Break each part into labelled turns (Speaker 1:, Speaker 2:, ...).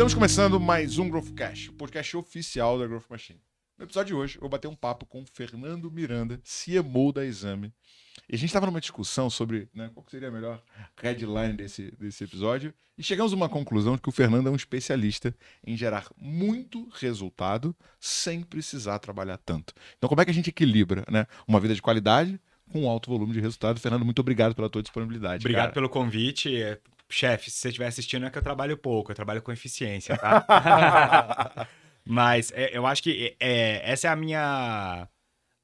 Speaker 1: Estamos começando mais um Growth Cash, o podcast oficial da Growth Machine. No episódio de hoje, eu vou bater um papo com o Fernando Miranda, CMO da Exame. E a gente estava numa discussão sobre né, qual seria a melhor headline desse, desse episódio. E chegamos a uma conclusão de que o Fernando é um especialista em gerar muito resultado sem precisar trabalhar tanto. Então, como é que a gente equilibra né, uma vida de qualidade com alto volume de resultado. Fernando, muito obrigado pela tua disponibilidade. Obrigado cara.
Speaker 2: pelo convite. É chefe, se você estiver assistindo, é que eu trabalho pouco, eu trabalho com eficiência, tá? Mas é, eu acho que é, essa é a minha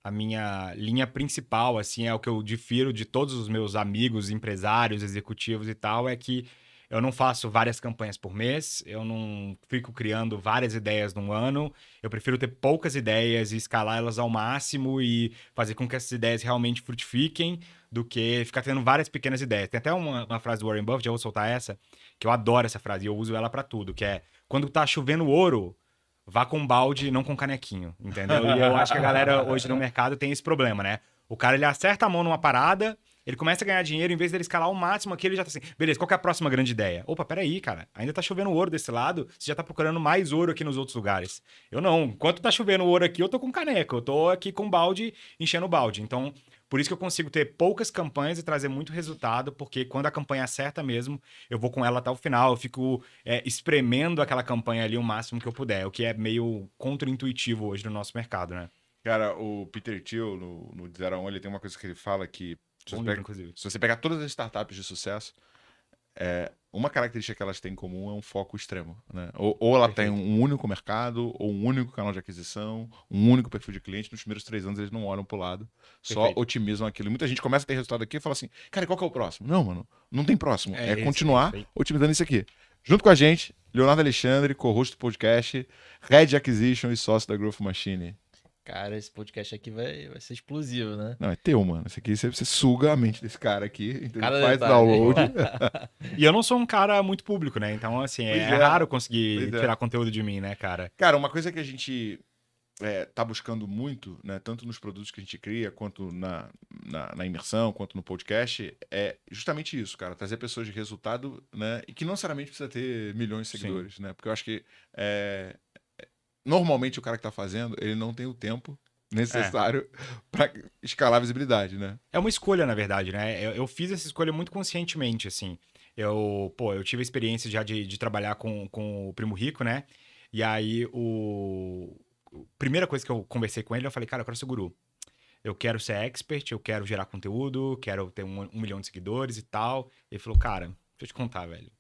Speaker 2: a minha linha principal, assim, é o que eu difiro de todos os meus amigos, empresários, executivos e tal, é que eu não faço várias campanhas por mês, eu não fico criando várias ideias num ano. Eu prefiro ter poucas ideias e escalar elas ao máximo e fazer com que essas ideias realmente frutifiquem do que ficar tendo várias pequenas ideias. Tem até uma, uma frase do Warren Buffett, eu vou soltar essa, que eu adoro essa frase e eu uso ela para tudo, que é quando tá chovendo ouro, vá com balde, não com canequinho, entendeu? E eu acho que a galera hoje no mercado tem esse problema, né? O cara ele acerta a mão numa parada, ele começa a ganhar dinheiro, em vez dele escalar o máximo aqui, ele já tá assim, beleza, qual é a próxima grande ideia? Opa, peraí, cara, ainda tá chovendo ouro desse lado, você já tá procurando mais ouro aqui nos outros lugares. Eu não, enquanto tá chovendo ouro aqui, eu tô com caneca, eu tô aqui com balde, enchendo o balde. Então, por isso que eu consigo ter poucas campanhas e trazer muito resultado, porque quando a campanha acerta é mesmo, eu vou com ela até o final, eu fico é, espremendo aquela campanha ali o máximo que eu puder, o que é meio contra-intuitivo hoje no nosso mercado,
Speaker 1: né? Cara, o Peter Thiel, no, no Zero a 1, ele tem uma coisa que ele fala que se você, pega, se você pegar todas as startups de sucesso, é, uma característica que elas têm em comum é um foco extremo. Né? Ou, ou ela Perfeito. tem um único mercado, ou um único canal de aquisição, um único perfil de cliente. Nos primeiros três anos eles não olham para o lado, só Perfeito. otimizam aquilo. Muita gente começa a ter resultado aqui e fala assim: cara, qual que é o próximo? Não, mano, não tem próximo. É, é continuar otimizando isso aqui. Junto com a gente, Leonardo Alexandre, co-host do podcast, Red Acquisition e sócio da Growth Machine.
Speaker 3: Cara, esse podcast aqui vai, vai ser explosivo, né?
Speaker 1: Não, é teu, mano. Esse aqui você, você suga a mente desse
Speaker 2: cara aqui, então cara faz detalhe. download. e eu não sou um cara muito público, né? Então, assim, é, é, raro conseguir pois é. tirar é. conteúdo de mim, né, cara?
Speaker 1: Cara, uma coisa que a gente é, tá buscando muito, né? Tanto nos produtos que a gente cria, quanto na, na, na imersão, quanto no podcast, é justamente isso, cara. Trazer pessoas de resultado, né? E que não necessariamente precisa ter milhões de seguidores, Sim. né? Porque eu acho que é, normalmente o cara que está fazendo, ele não tem o tempo necessário é. para escalar a visibilidade, né? É uma escolha, na verdade, né?
Speaker 2: Eu, eu, fiz essa escolha muito conscientemente, assim. Eu, pô, eu tive a experiência já de, de trabalhar com, com o Primo Rico, né? E aí, o... Primeira coisa que eu conversei com ele, eu falei, cara, eu quero ser guru. Eu quero ser expert, eu quero gerar conteúdo, quero ter um, um milhão de seguidores e tal. Ele falou, cara, deixa eu te contar, velho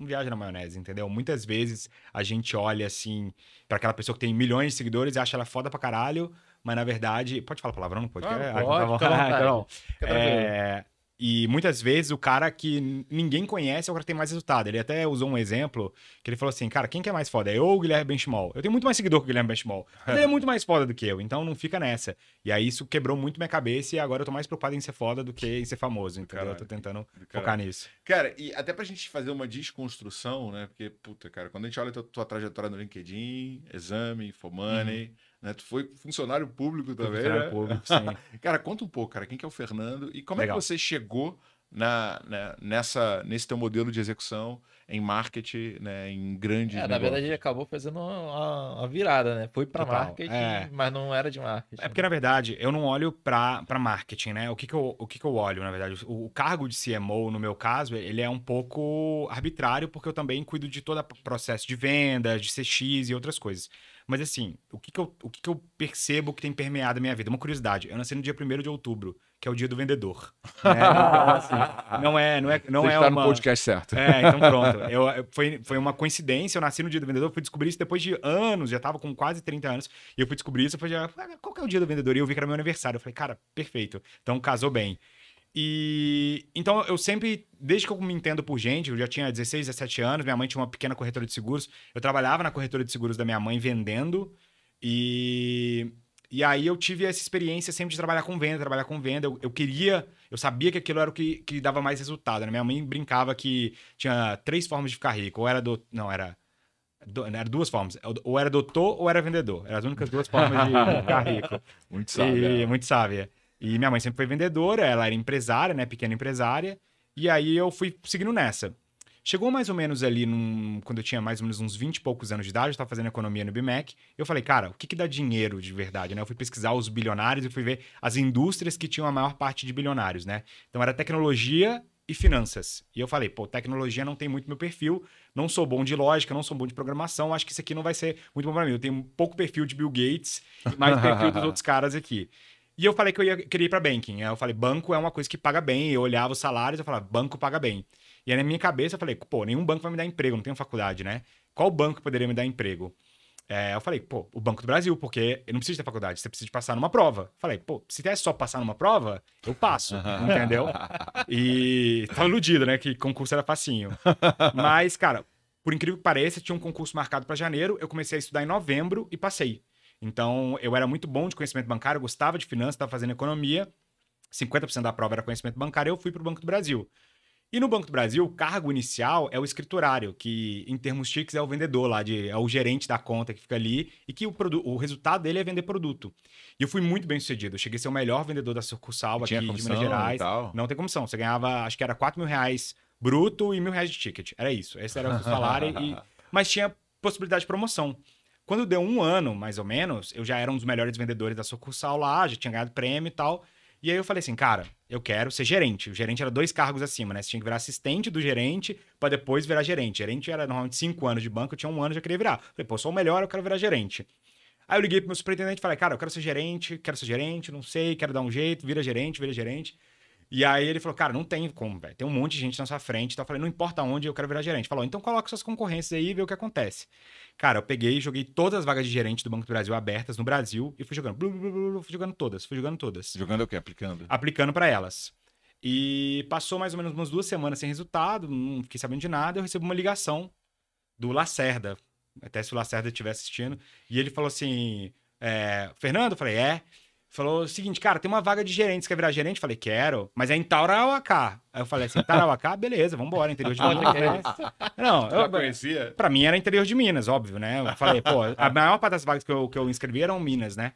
Speaker 2: não viaja na maionese, entendeu? Muitas vezes a gente olha assim para aquela pessoa que tem milhões de seguidores e acha ela foda pra caralho, mas na verdade. Pode falar palavrão? Não ah, então tá pode? Ah, pode, ah, tá bom. Tá bom. É, e muitas vezes o cara que ninguém conhece é o cara que tem mais resultado. Ele até usou um exemplo que ele falou assim: cara, quem que é mais foda? eu ou o Guilherme Benchimol? Eu tenho muito mais seguidor que o Guilherme Benchimol. Ele é muito mais foda do que eu, então não fica nessa. E aí isso quebrou muito minha cabeça e agora eu tô mais preocupado em ser foda do que em ser famoso. Então eu tô tentando focar nisso.
Speaker 1: Cara, e até pra gente fazer uma desconstrução, né? Porque, puta, cara, quando a gente olha a tua trajetória no LinkedIn, exame, Fomoney. Uhum né? Tu foi funcionário público também. Funcionário né? público, sim. cara, conta um pouco, cara, quem que é o Fernando e como Legal. é que você chegou na, né, nessa, nesse teu modelo de execução em marketing, né, em grande. É, na verdade,
Speaker 3: ele acabou fazendo uma virada, né? Foi para marketing, é. mas não era de marketing.
Speaker 2: É porque, na verdade, eu não olho para marketing, né? O, que, que, eu, o que, que eu olho, na verdade? O, o, cargo de CMO, no meu caso, ele é um pouco arbitrário, porque eu também cuido de todo o processo de vendas, de CX e outras coisas. Mas assim, o que, que, eu, o que, que eu percebo que tem permeado a minha vida? Uma curiosidade. Eu nasci no dia 1 de outubro, que é o dia do vendedor. Né? Então, assim, não é, não é, não Você é está no podcast certo. É, então pronto. Eu, foi, foi uma coincidência, eu nasci no dia do vendedor, fui descobrir isso depois de anos, já estava com quase 30 anos, e eu fui descobrir isso, eu falei, ah, qual que é o dia do vendedor? E eu vi que era meu aniversário. Eu falei, cara, perfeito. Então casou bem. E então eu sempre, desde que eu me entendo por gente, eu já tinha 16, 17 anos, minha mãe tinha uma pequena corretora de seguros. Eu trabalhava na corretora de seguros da minha mãe vendendo. E, e aí eu tive essa experiência sempre de trabalhar com venda, trabalhar com venda. Eu, eu queria, eu sabia que aquilo era o que, que dava mais resultado. Né? Minha mãe brincava que tinha três formas de ficar rico. Ou era do. Não, era. Do, né, era duas formas. Ou era doutor ou era vendedor. Eram as únicas duas formas de ficar rico. muito sábia. E, muito sábia. E minha mãe sempre foi vendedora, ela era empresária, né? Pequena empresária. E aí eu fui seguindo nessa. Chegou mais ou menos ali, num, quando eu tinha mais ou menos uns 20 e poucos anos de idade, eu estava fazendo economia no BMEC. Eu falei, cara, o que, que dá dinheiro de verdade? Né? Eu fui pesquisar os bilionários e fui ver as indústrias que tinham a maior parte de bilionários, né? Então era tecnologia e finanças. E eu falei, pô, tecnologia não tem muito meu perfil, não sou bom de lógica, não sou bom de programação, acho que isso aqui não vai ser muito bom para mim. Eu tenho pouco perfil de Bill Gates mais perfil dos outros caras aqui. E eu falei que eu ia, queria ir pra banking. Eu falei, banco é uma coisa que paga bem. Eu olhava os salários, eu falava, banco paga bem. E aí na minha cabeça eu falei, pô, nenhum banco vai me dar emprego, não tenho faculdade, né? Qual banco poderia me dar emprego? É, eu falei, pô, o Banco do Brasil, porque eu não preciso ter faculdade, você precisa de passar numa prova. Falei, pô, se é só passar numa prova, eu passo, entendeu? E tava iludido, né, que concurso era facinho. Mas, cara, por incrível que pareça, tinha um concurso marcado para janeiro, eu comecei a estudar em novembro e passei. Então, eu era muito bom de conhecimento bancário, eu gostava de finanças, estava fazendo economia. 50% da prova era conhecimento bancário, eu fui para o Banco do Brasil. E no Banco do Brasil, o cargo inicial é o escriturário, que em termos chiques é o vendedor lá, de, é o gerente da conta que fica ali e que o, o resultado dele é vender produto. E eu fui muito bem sucedido. Eu cheguei a ser o melhor vendedor da sucursal aqui de Minas Gerais. Não tem comissão. Você ganhava, acho que era 4 mil reais bruto e mil reais de ticket. Era isso. Esse era o seu salário. e... Mas tinha possibilidade de promoção. Quando deu um ano, mais ou menos, eu já era um dos melhores vendedores da sucursal lá, já tinha ganhado prêmio e tal. E aí eu falei assim, cara, eu quero ser gerente. O gerente era dois cargos acima, né? Você tinha que virar assistente do gerente para depois virar gerente. Gerente era normalmente cinco anos de banco, eu tinha um ano, já queria virar. Falei, pô, sou o melhor, eu quero virar gerente. Aí eu liguei pro meu superintendente e falei, cara, eu quero ser gerente, quero ser gerente, não sei, quero dar um jeito, vira gerente, vira gerente. E aí ele falou, cara, não tem como, velho. Tem um monte de gente na sua frente. Então eu falei, não importa onde, eu quero virar gerente. Falou, então coloca suas concorrências aí e vê o que acontece. Cara, eu peguei e joguei todas as vagas de gerente do Banco do Brasil abertas no Brasil e fui jogando. Blu, blu, blu, fui jogando todas, fui jogando todas. Jogando o quê? Aplicando? Aplicando para elas. E passou mais ou menos umas duas semanas sem resultado, não fiquei sabendo de nada. Eu recebo uma ligação do Lacerda, até se o Lacerda estiver assistindo. E ele falou assim: é, Fernando? Eu falei: é. Falou o seguinte, cara, tem uma vaga de gerente, você quer virar gerente? Falei, quero, mas é em Tarauacá. Aí eu falei assim, Tarauacá, beleza, vambora, interior de Minas.
Speaker 1: não, eu, conhecia? pra
Speaker 2: mim era interior de Minas, óbvio, né? Eu falei, pô, a maior parte das vagas que eu, que eu inscrevi eram Minas, né?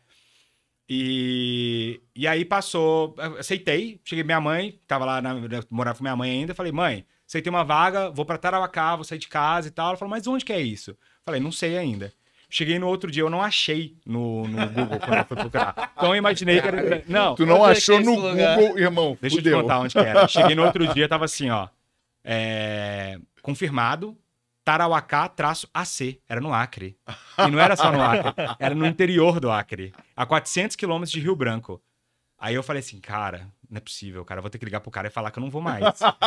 Speaker 2: E, e aí passou, aceitei, cheguei minha mãe, tava lá, na, morava com minha mãe ainda, falei, mãe, aceitei uma vaga, vou pra Tarauacá, vou sair de casa e tal. Ela falou, mas onde que é isso? Falei, não sei ainda. Cheguei no outro dia, eu não achei no, no Google quando eu fui procurar. Então eu imaginei que era. Não. Tu não é achou é no lugar. Google, irmão. Deixa fudeu. eu te contar onde que era. Cheguei no outro dia, tava assim, ó. É... Confirmado, Tarauacá traço AC. Era no Acre. E não era só no Acre, era no interior do Acre, a 400 quilômetros de Rio Branco. Aí eu falei assim, cara, não é possível, cara. Eu vou ter que ligar pro cara e falar que eu não vou mais.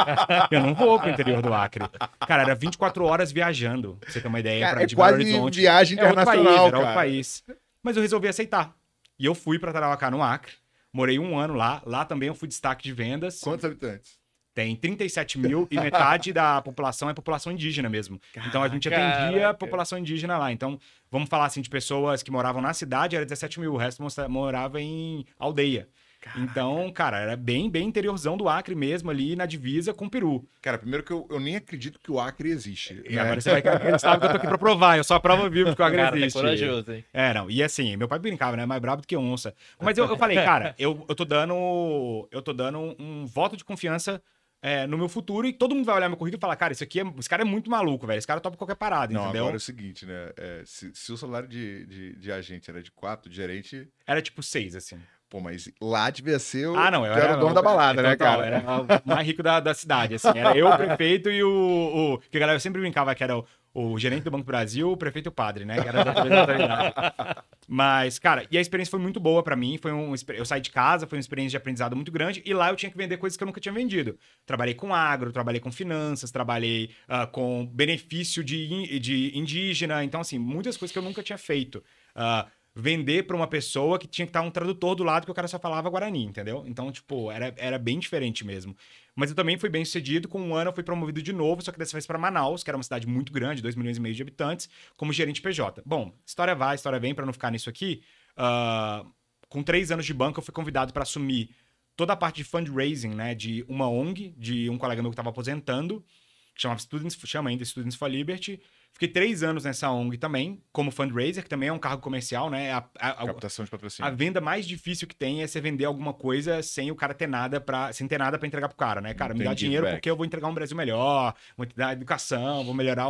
Speaker 2: eu não vou pro interior do Acre. Cara, era 24 horas viajando, pra você ter uma ideia, cara, pra, é de quase Belo Horizonte. viagem internacional, é o outro país, cara. outro país. Mas eu resolvi aceitar. E eu fui pra Tarauacá, no Acre. Morei um ano lá. Lá também eu fui destaque de vendas. Quantos habitantes? Tem 37 mil e metade da população é população indígena mesmo. Caraca. Então a gente atendia a população indígena lá. Então, vamos falar assim de pessoas que moravam na cidade, era 17 mil, o resto morava em aldeia. Então, cara, era bem, bem interiorzão do Acre mesmo,
Speaker 1: ali na divisa com o Peru. Cara, primeiro que eu, eu nem acredito que o Acre existe. Né? agora você vai acreditar que eu tô aqui pra provar, eu só prova vivo que o Acre cara, tá existe. Tá
Speaker 2: corajoso, hein? É, não. E assim, meu pai brincava, né? Mais brabo do que onça. Mas eu, eu falei, cara, eu, eu tô dando. Eu tô dando um, um voto de confiança é, no meu futuro e todo mundo vai olhar meu currículo e falar, cara, isso aqui é, esse cara é muito maluco, velho. Esse cara topa qualquer parada, não, entendeu? Agora é
Speaker 1: o seguinte, né? É, se, se, o salário de, de, de, agente era de quatro, de gerente. Era tipo seis, assim. Pô, mas lá devia ser o. Ah, não, eu era, era o dono da balada, né, então, cara? Era
Speaker 2: o mais rico da, da cidade, assim. Era eu, o prefeito e o, o. Que a galera sempre brincava que era o, o gerente do Banco do Brasil, o prefeito e o padre, né? Que era da Mas, cara, e a experiência foi muito boa para mim. Foi um, eu saí de casa, foi uma experiência de aprendizado muito grande. E lá eu tinha que vender coisas que eu nunca tinha vendido. Trabalhei com agro, trabalhei com finanças, trabalhei uh, com benefício de, in, de indígena. Então, assim, muitas coisas que eu nunca tinha feito. Uh, vender para uma pessoa que tinha que estar tá um tradutor do lado que o cara só falava Guarani, entendeu? Então, tipo, era, era bem diferente mesmo. Mas eu também fui bem sucedido. Com um ano eu fui promovido de novo, só que dessa vez para Manaus, que era uma cidade muito grande, 2 milhões e meio de habitantes, como gerente PJ. Bom, história vai, história vem, para não ficar nisso aqui. Uh, com três anos de banco, eu fui convidado para assumir toda a parte de fundraising, né, de uma ONG, de um colega meu que estava aposentando, que chamava Students, chama ainda Students for Liberty, Fiquei três anos nessa ONG também, como fundraiser, que também é um cargo comercial, né? É a, a, a, Captação de patrocínio. A venda mais difícil que tem é você vender alguma coisa sem o cara ter nada para sem ter nada para entregar pro cara, né? Cara, Não me dá dinheiro back. porque eu vou entregar um Brasil melhor, vou dar educação, vou melhorar.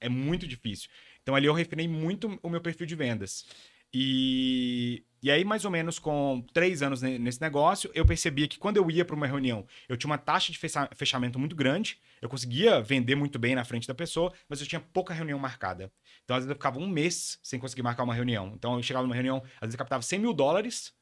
Speaker 2: É muito difícil. Então ali eu refinei muito o meu perfil de vendas. E, e aí, mais ou menos com três anos nesse negócio, eu percebia que quando eu ia para uma reunião, eu tinha uma taxa de fechamento muito grande, eu conseguia vender muito bem na frente da pessoa, mas eu tinha pouca reunião marcada. Então, às vezes, eu ficava um mês sem conseguir marcar uma reunião. Então, eu chegava numa reunião, às vezes, eu captava 100 mil dólares,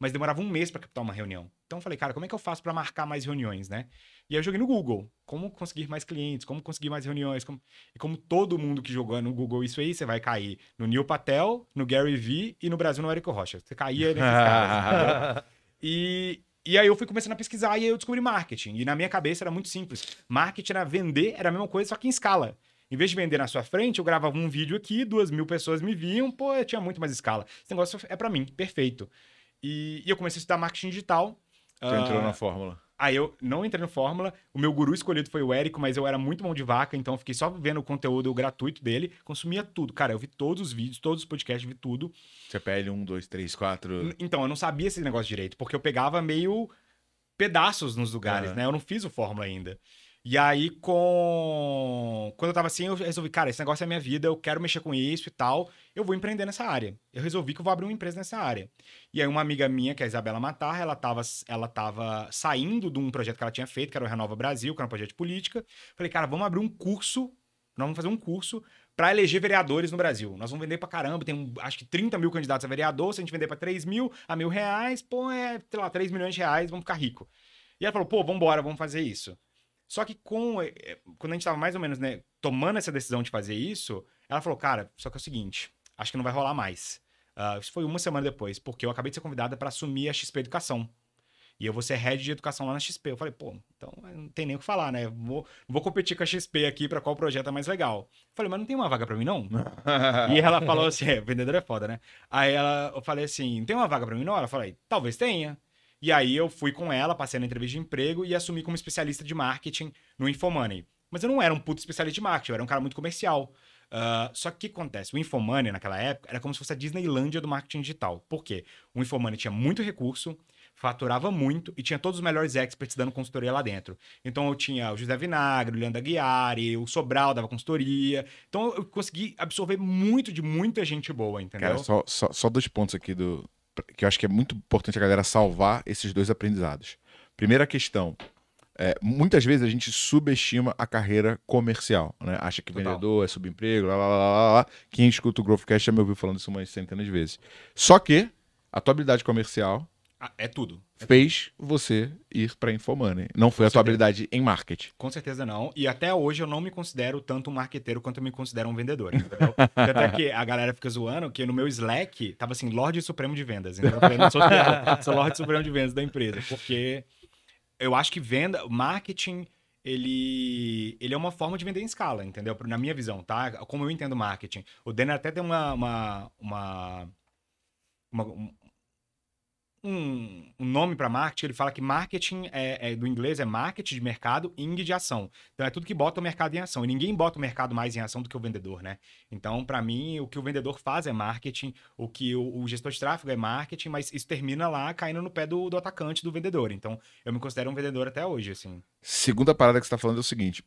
Speaker 2: mas demorava um mês para captar uma reunião. Então falei, cara, como é que eu faço para marcar mais reuniões, né? E aí eu joguei no Google, como conseguir mais clientes, como conseguir mais reuniões, como... e como todo mundo que jogou no Google isso aí, você vai cair no Neil Patel, no Gary Vee e no Brasil no Érico Rocha. Você caía nesses caras. E, e aí eu fui começando a pesquisar e aí eu descobri marketing. E na minha cabeça era muito simples. Marketing era vender, era a mesma coisa, só que em escala. Em vez de vender na sua frente, eu gravava um vídeo aqui, duas mil pessoas me viam, pô, eu tinha muito mais escala. Esse negócio é para mim, perfeito. E, e eu comecei a estudar marketing digital Tu ah. entrou na fórmula. Aí ah, eu não entrei no Fórmula, o meu guru escolhido foi o Érico, mas eu era muito mão de vaca, então fiquei só vendo o conteúdo gratuito dele, consumia tudo. Cara, eu vi todos os vídeos, todos os podcasts, vi tudo.
Speaker 1: CPL 1, 2, 3, 4.
Speaker 2: Então, eu não sabia esse negócio direito, porque eu pegava meio pedaços nos lugares, uhum. né? Eu não fiz o Fórmula ainda. E aí, com. Quando eu tava assim, eu resolvi, cara, esse negócio é minha vida, eu quero mexer com isso e tal, eu vou empreender nessa área. Eu resolvi que eu vou abrir uma empresa nessa área. E aí, uma amiga minha, que é a Isabela Matar, ela tava, ela tava saindo de um projeto que ela tinha feito, que era o Renova Brasil, que era um projeto de política. Falei, cara, vamos abrir um curso, nós vamos fazer um curso para eleger vereadores no Brasil. Nós vamos vender para caramba, tem um, acho que 30 mil candidatos a vereador, se a gente vender para 3 mil a mil reais, pô, é, sei lá, 3 milhões de reais, vamos ficar rico. E ela falou, pô, vambora, vamos fazer isso. Só que com é, é, quando a gente estava mais ou menos, né, tomando essa decisão de fazer isso, ela falou, cara, só que é o seguinte, acho que não vai rolar mais. Uh, isso foi uma semana depois, porque eu acabei de ser convidada para assumir a XP Educação. E eu vou ser head de educação lá na XP. Eu falei, pô, então não tem nem o que falar, né? Vou, vou competir com a XP aqui para qual projeto é mais legal. Eu falei, mas não tem uma vaga para mim, não? e ela falou assim: é, vendedor é foda, né? Aí ela, eu falei assim: tem uma vaga para mim, não? Ela falou, talvez tenha. E aí eu fui com ela, passei na entrevista de emprego e assumi como especialista de marketing no Infomoney. Mas eu não era um puto especialista de marketing, eu era um cara muito comercial. Uh, só que o que acontece? O Infomoney, naquela época, era como se fosse a Disneylândia do marketing digital. Por quê? O Infomoney tinha muito recurso, faturava muito e tinha todos os melhores experts dando consultoria lá dentro. Então eu tinha o José Vinagre, o Leandro Aguiari, o Sobral dava consultoria. Então eu consegui absorver muito de muita gente boa, entendeu? Cara, só,
Speaker 1: só, só dois pontos aqui do, que eu acho que é muito importante a galera salvar esses dois aprendizados. Primeira questão, é, muitas vezes a gente subestima a carreira comercial, né? Acha que Total. vendedor é subemprego, lá, lá, lá, lá, Quem escuta o Growthcast já me ouviu falando isso umas centenas de vezes. Só que a tua habilidade comercial ah, é tudo. É fez tudo. você ir para Infomoney. Não foi Com a certeza. tua habilidade em marketing.
Speaker 2: Com certeza não. E até hoje eu não me considero tanto um marqueteiro quanto eu me considero um vendedor. Entendeu? É que a galera fica zoando que no meu Slack tava assim, Lorde Supremo de Vendas. Então eu falei, não sou, fiel, sou Lorde Supremo de Vendas da empresa. Porque eu acho que venda, marketing, ele, ele é uma forma de vender em escala, entendeu? Na minha visão, tá? Como eu entendo marketing. O Denner até tem uma, uma, uma uma, um, um nome para marketing, ele fala que marketing é, é, do inglês é marketing de mercado, ing de ação. Então é tudo que bota o mercado em ação. E ninguém bota o mercado mais em ação do que o vendedor, né? Então, para mim, o que o vendedor faz é marketing, o que o, o, gestor de tráfego é marketing, mas isso termina lá caindo no pé do, do atacante, do vendedor. Então, eu me considero um vendedor até hoje, assim.
Speaker 1: Segunda parada que você tá falando é o seguinte: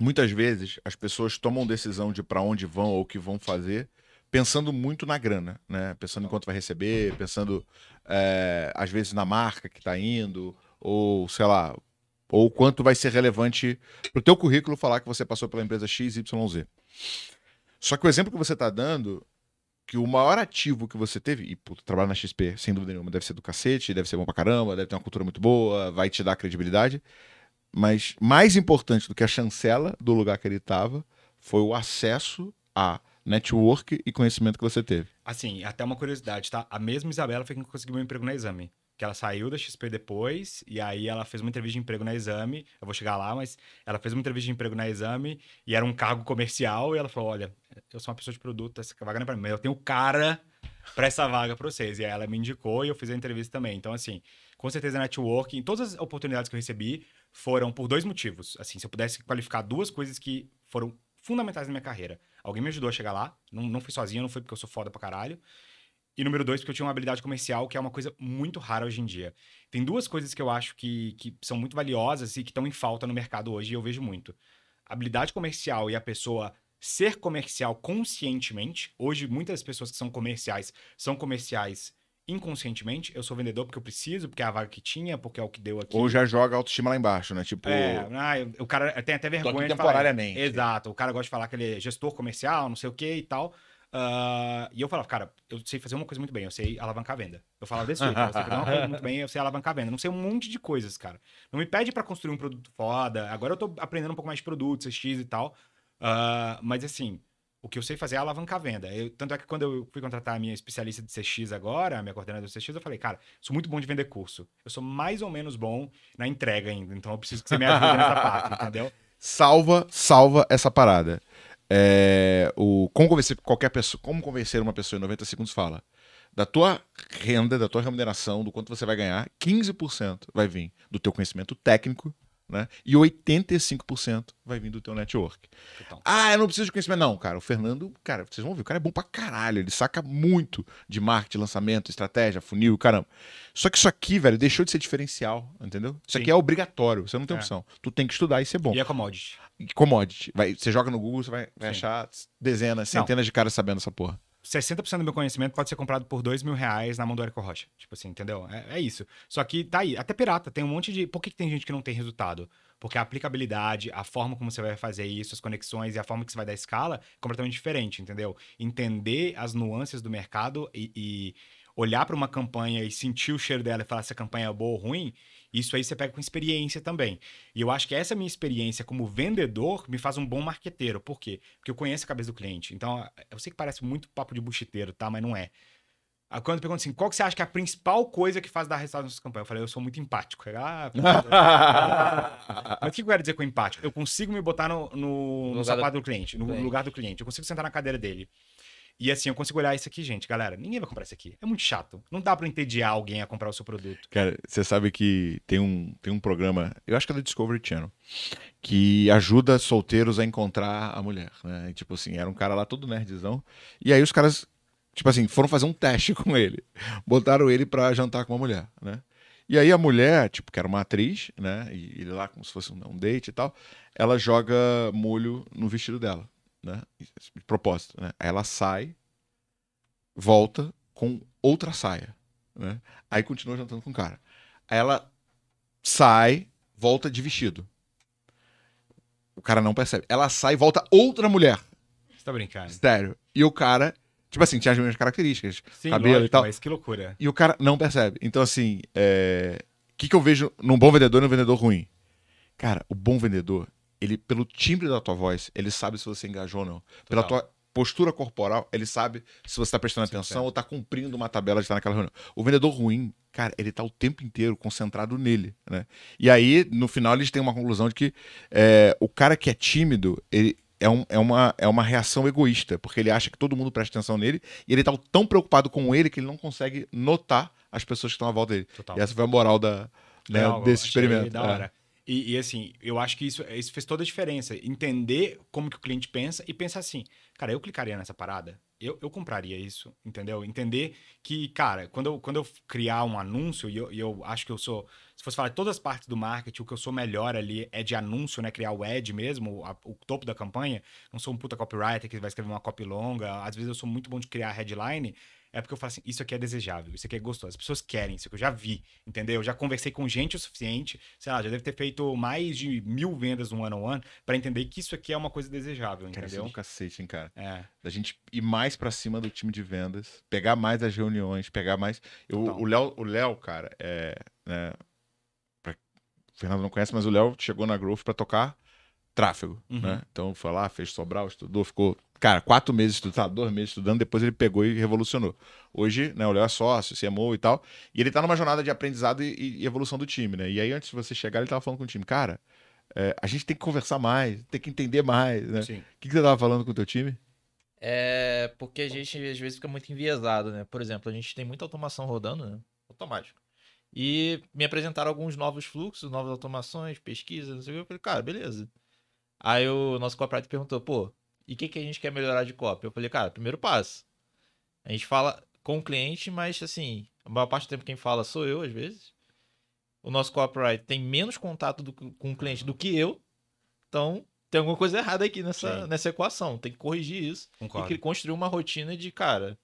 Speaker 1: muitas vezes as pessoas tomam decisão de para onde vão ou o que vão fazer pensando muito na grana, né? Pensando em quanto vai receber, pensando é, às vezes na marca que está indo, ou sei lá, ou quanto vai ser relevante para o teu currículo falar que você passou pela empresa XYZ. Só que o exemplo que você está dando, que o maior ativo que você teve, e puto, trabalhar na XP, sem dúvida nenhuma, deve ser do cacete, deve ser bom pra caramba, deve ter uma cultura muito boa, vai te dar credibilidade. Mas mais importante do que a chancela do lugar que ele estava foi o acesso a network e conhecimento que você teve.
Speaker 2: Assim, até uma curiosidade, tá? A mesma Isabela foi quem conseguiu meu emprego na Exame. Que ela saiu da XP depois, e aí ela fez uma entrevista de emprego na Exame. Eu vou chegar lá, mas ela fez uma entrevista de emprego na Exame, e era um cargo comercial, e ela falou: Olha, eu sou uma pessoa de produto, essa vaga não é pra mim, mas eu tenho cara para essa vaga para vocês. E aí ela me indicou e eu fiz a entrevista também. Então, assim, com certeza networking, todas as oportunidades que eu recebi foram por dois motivos. Assim, se eu pudesse qualificar duas coisas que foram fundamentais na minha carreira. Alguém me ajudou a chegar lá. Não, não fui sozinho, não foi porque eu sou foda pra caralho. E número dois, porque eu tinha uma habilidade comercial, que é uma coisa muito rara hoje em dia. Tem duas coisas que eu acho que, que são muito valiosas e que estão em falta no mercado hoje, e eu vejo muito. habilidade comercial e a pessoa ser comercial conscientemente. Hoje, muitas pessoas que são comerciais são comerciais inconscientemente, eu sou vendedor porque eu preciso, porque é a vaga que tinha, porque é o que deu aqui. Ou
Speaker 1: já joga autoestima lá embaixo, né? Tipo. É,
Speaker 2: ah, o cara tem até vergonha. Tô aqui temporariamente. De falar. Exato. O cara gosta de falar que ele é gestor comercial, não sei o que e tal. Uh, e eu falava, cara, eu sei fazer uma coisa muito bem, eu sei alavancar a venda. Eu falava desse jeito, eu sei fazer uma coisa muito bem, eu sei alavancar a venda. Não sei um monte de coisas, cara. Não me pede para construir um produto foda. Agora eu tô aprendendo um pouco mais de produtos, X e tal. Uh, mas assim, o que eu sei fazer é alavancar venda. Eu, tanto é que quando eu fui contratar a minha especialista de CX agora, a minha coordenadora de CX, eu falei, cara, sou muito bom de vender curso. Eu sou mais ou menos bom na entrega ainda, então eu preciso que você me ajude nessa parte, entendeu?
Speaker 1: Salva, salva essa parada. É, o, como convencer qualquer pessoa, como convencer uma pessoa em 90 segundos fala. Da tua renda, da tua remuneração, do quanto você vai ganhar, 15% vai vir do teu conhecimento técnico né? E 85% vai vir do teu network. Então. Ah, eu não preciso de conhecimento. Não, cara, o Fernando, cara, vocês vão ver, o cara é bom pra caralho. Ele saca muito de marketing, lançamento, estratégia, funil, caramba. Só que isso aqui, velho, deixou de ser diferencial, entendeu? Isso Sim. aqui é obrigatório, você não tem é. opção. Tu tem que estudar e ser bom. E é commodity. Commodity. Vai, você joga no Google, você vai, vai achar dezenas, centenas não. de caras sabendo essa porra.
Speaker 2: 60% do meu conhecimento pode ser comprado por 2 mil reais na mão do Érico Rocha. Tipo assim, entendeu? É, é, isso. Só que tá aí. Até pirata, tem um monte de. Por que, que tem gente que não tem resultado? Porque a aplicabilidade, a forma como você vai fazer isso, as conexões e a forma que você vai dar escala é completamente diferente, entendeu? Entender as nuances do mercado e, e olhar para uma campanha e sentir o cheiro dela e falar se a campanha é boa ou ruim, isso aí você pega com experiência também. E eu acho que essa minha experiência como vendedor me faz um bom marqueteiro. Por quê? Porque eu conheço a cabeça do cliente. Então, eu sei que parece muito papo de buchiteiro, tá? Mas não é. Quando pergunta assim, qual que você acha que é a principal coisa que faz dar resultado nessa campanha? Eu falei, eu sou muito empático. Ah, mas o que eu quero dizer com empático? Eu consigo me botar no, no, no, no sapato do, do cliente, no lugar do cliente. Eu consigo sentar na cadeira dele. E assim, eu consigo olhar isso aqui, gente. Galera, ninguém vai comprar isso aqui. É muito chato. Não dá para entediar alguém a comprar o seu produto.
Speaker 1: Cara, você sabe que tem um, tem um programa, eu acho que é do Discovery Channel, que ajuda solteiros a encontrar a mulher, né? E, tipo assim, era um cara lá todo nerdzão. E aí os caras, tipo assim, foram fazer um teste com ele. Botaram ele para jantar com uma mulher, né? E aí a mulher, tipo, que era uma atriz, né? E ele lá como se fosse um date e tal, ela joga molho no vestido dela né? De propósito, né? Aí ela sai, volta com outra saia, né? Aí continua jantando com o cara. Aí ela sai, volta de vestido. O cara não percebe. Ela sai volta outra mulher. Você tá brincando? Sério. E o cara, tipo assim, tinha as mesmas características, Sim, cabelo lógico, e tal. Mas que loucura. E o cara não percebe. Então, assim, o é... que, que eu vejo num bom vendedor e num vendedor ruim? Cara, o bom vendedor, ele pelo timbre da tua voz, ele sabe se você engajou ou não. Total. Pela tua postura corporal, ele sabe se você está prestando Sim, atenção ou está cumprindo uma tabela de estar naquela reunião. O vendedor ruim, cara, ele está o tempo inteiro concentrado nele, né? E aí, no final, eles têm uma conclusão de que é, o cara que é tímido, ele, é, um, é, uma, é uma reação egoísta, porque ele acha que todo mundo presta atenção nele e ele está tão preocupado com ele que ele não consegue notar as pessoas que estão à volta dele. Total. E essa foi a moral da, né, Legal, desse experimento. Da hora.
Speaker 2: É. E, e, assim, eu acho que isso, isso fez toda a diferença. Entender como que o cliente pensa e pensar assim, cara, eu clicaria nessa parada? Eu, eu compraria isso, entendeu? Entender que, cara, quando eu, quando eu criar um anúncio, e eu, e eu acho que eu sou. Se fosse falar de todas as partes do marketing, o que eu sou melhor ali é de anúncio, né? Criar o ad mesmo, a, o topo da campanha. Não sou um puta copywriter que vai escrever uma copy longa. Às vezes eu sou muito bom de criar headline é porque eu falo assim, isso aqui é desejável, isso aqui é gostoso, as pessoas querem, isso que eu já vi, entendeu? Eu já conversei com gente o suficiente, sei lá, já deve ter feito mais de mil vendas no ano on one para entender que isso aqui é uma coisa desejável, entendeu? isso é um
Speaker 1: cacete, hein, cara? É. Da gente ir mais para cima do time de vendas, pegar mais as reuniões, pegar mais. Eu, o Léo, o Léo, cara, é, né, pra... o Fernando não conhece, mas o Léo chegou na Growth para tocar tráfego, né? uhum. né? Então foi lá, fez Sobral, estudou, ficou cara, quatro meses estudando, dois meses estudando, depois ele pegou e revolucionou. Hoje, né, o Léo é sócio, CMO e tal, e ele tá numa jornada de aprendizado e, e evolução do time, né? E aí, antes de você chegar, ele tava falando com o time, cara, é, a gente tem que conversar mais, tem que entender mais, né? Sim. O que, que você tava falando com o teu time?
Speaker 3: É porque a gente às vezes fica muito enviesado, né? Por exemplo, a gente tem muita automação rodando, né? Automático. E me apresentaram alguns novos fluxos, novas automações, pesquisas, não sei o que. Eu falei, cara, beleza. Aí o nosso corporativo perguntou, pô, e o que, que a gente quer melhorar de cópia? Eu falei, cara, primeiro passo. A gente fala com o cliente, mas assim, a maior parte do tempo quem fala sou eu, às vezes. O nosso copyright tem menos contato do, com o cliente do que eu. Então, tem alguma coisa errada aqui nessa, nessa equação. Tem que corrigir isso. Concordo. E construir uma rotina de, cara,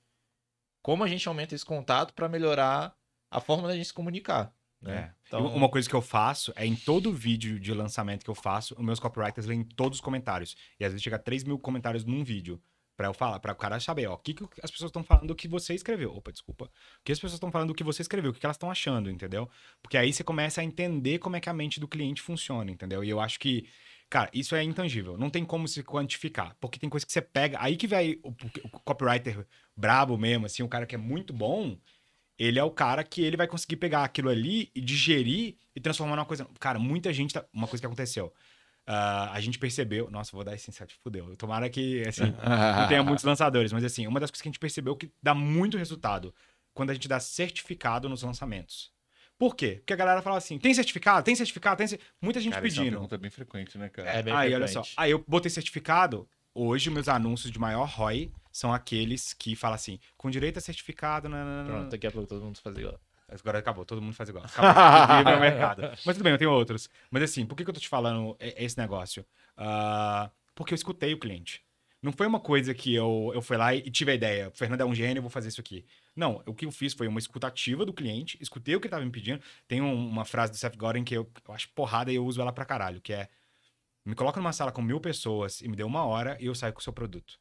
Speaker 3: como a gente aumenta esse contato para melhorar a forma da gente se comunicar. Né? É. Então... Uma
Speaker 2: coisa que eu faço é em todo vídeo de lançamento que eu faço, os meus copywriters leem todos os comentários. E às vezes chega a 3 mil comentários num vídeo. Pra eu falar, para o cara saber, ó, o que, que as pessoas estão falando do que você escreveu. Opa, desculpa. O que as pessoas estão falando do que você escreveu, o que, que elas estão achando, entendeu? Porque aí você começa a entender como é que a mente do cliente funciona, entendeu? E eu acho que Cara, isso é intangível. Não tem como se quantificar. Porque tem coisa que você pega. Aí que vai o, o copywriter brabo mesmo, assim, um cara que é muito bom ele é o cara que ele vai conseguir pegar aquilo ali e digerir e transformar numa coisa. Cara, muita gente. Tá... Uma coisa que aconteceu. Uh, a gente percebeu. Nossa, vou dar esse insight, fudeu. Tomara que, assim, não tenha muitos lançadores, mas assim, uma das coisas que a gente percebeu que dá muito resultado quando a gente dá certificado nos lançamentos. Por quê? Porque a galera fala assim: tem certificado, tem certificado, tem. Muita gente cara, pedindo. isso é uma
Speaker 1: pergunta bem frequente, né, cara? É bem Aí, frequente. olha só.
Speaker 2: Aí eu botei certificado, hoje meus anúncios de maior ROI são aqueles que falam assim, com direito a certificado. Nananana. Né, né, né, Pronto, daqui a pouco todo mundo faz igual. Agora acabou, todo mundo faz igual. Acabou, o mercado. Mas tudo bem, eu tenho outros. Mas assim, por que, que eu tô te falando esse negócio? Uh, porque eu escutei o cliente. Não foi uma coisa que eu, eu fui lá e tive a ideia. Fernando é um gênio, vou fazer isso aqui. Não, o que eu fiz foi uma escutativa do cliente, escutei o que ele tava me pedindo. Tem um, uma frase do Seth Godin que eu, eu acho porrada e eu uso ela pra caralho, que é me coloca numa sala com mil pessoas e me dê uma hora e eu saio com o seu produto.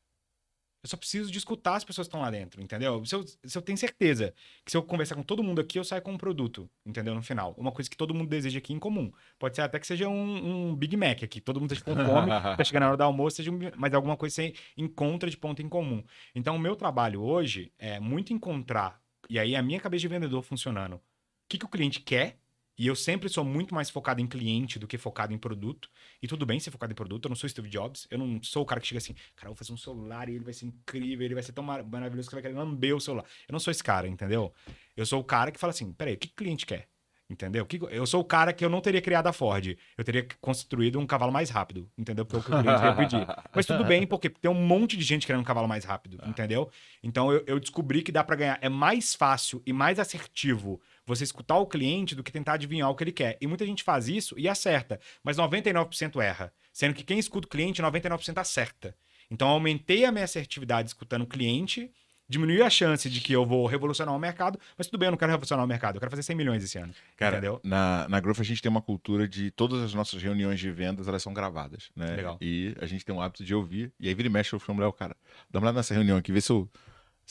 Speaker 2: Eu só preciso de escutar as pessoas que estão lá dentro, entendeu? Se eu, se eu tenho certeza que se eu conversar com todo mundo aqui, eu saio com um produto, entendeu? No final. Uma coisa que todo mundo deseja aqui em comum. Pode ser até que seja um, um Big Mac aqui. Todo mundo está com fome, tá na hora do almoço, seja um, mas alguma coisa você encontra de ponto em comum. Então, o meu trabalho hoje é muito encontrar, e aí a minha cabeça de vendedor funcionando. O que, que o cliente quer e eu sempre sou muito mais focado em cliente do que focado em produto. E tudo bem ser focado em produto, eu não sou Steve Jobs, eu não sou o cara que chega assim, cara, vou fazer um celular e ele vai ser incrível, ele vai ser tão mar maravilhoso que você vai querer lamber o celular. Eu não sou esse cara, entendeu? Eu sou o cara que fala assim, peraí, o que o cliente quer? Entendeu? Eu sou o cara que eu não teria criado a Ford. Eu teria construído um cavalo mais rápido. Entendeu? Porque é o cliente ia pedir. Mas tudo bem, porque tem um monte de gente querendo um cavalo mais rápido. É. Entendeu? Então eu descobri que dá para ganhar. É mais fácil e mais assertivo você escutar o cliente do que tentar adivinhar o que ele quer. E muita gente faz isso e acerta, mas 99% erra. Sendo que quem escuta o cliente, 99% acerta. Então, aumentei a minha assertividade escutando o cliente, diminuiu a chance de que eu vou revolucionar o mercado, mas tudo bem, eu não quero revolucionar o mercado, eu quero fazer 100 milhões esse ano.
Speaker 1: Cara, entendeu? Na, na Growth a gente tem uma cultura de todas as nossas reuniões de vendas, elas são gravadas, né? Legal. E a gente tem um hábito de ouvir, e aí vira e mexe, eu falo, cara, dá uma olhada nessa reunião aqui, vê se eu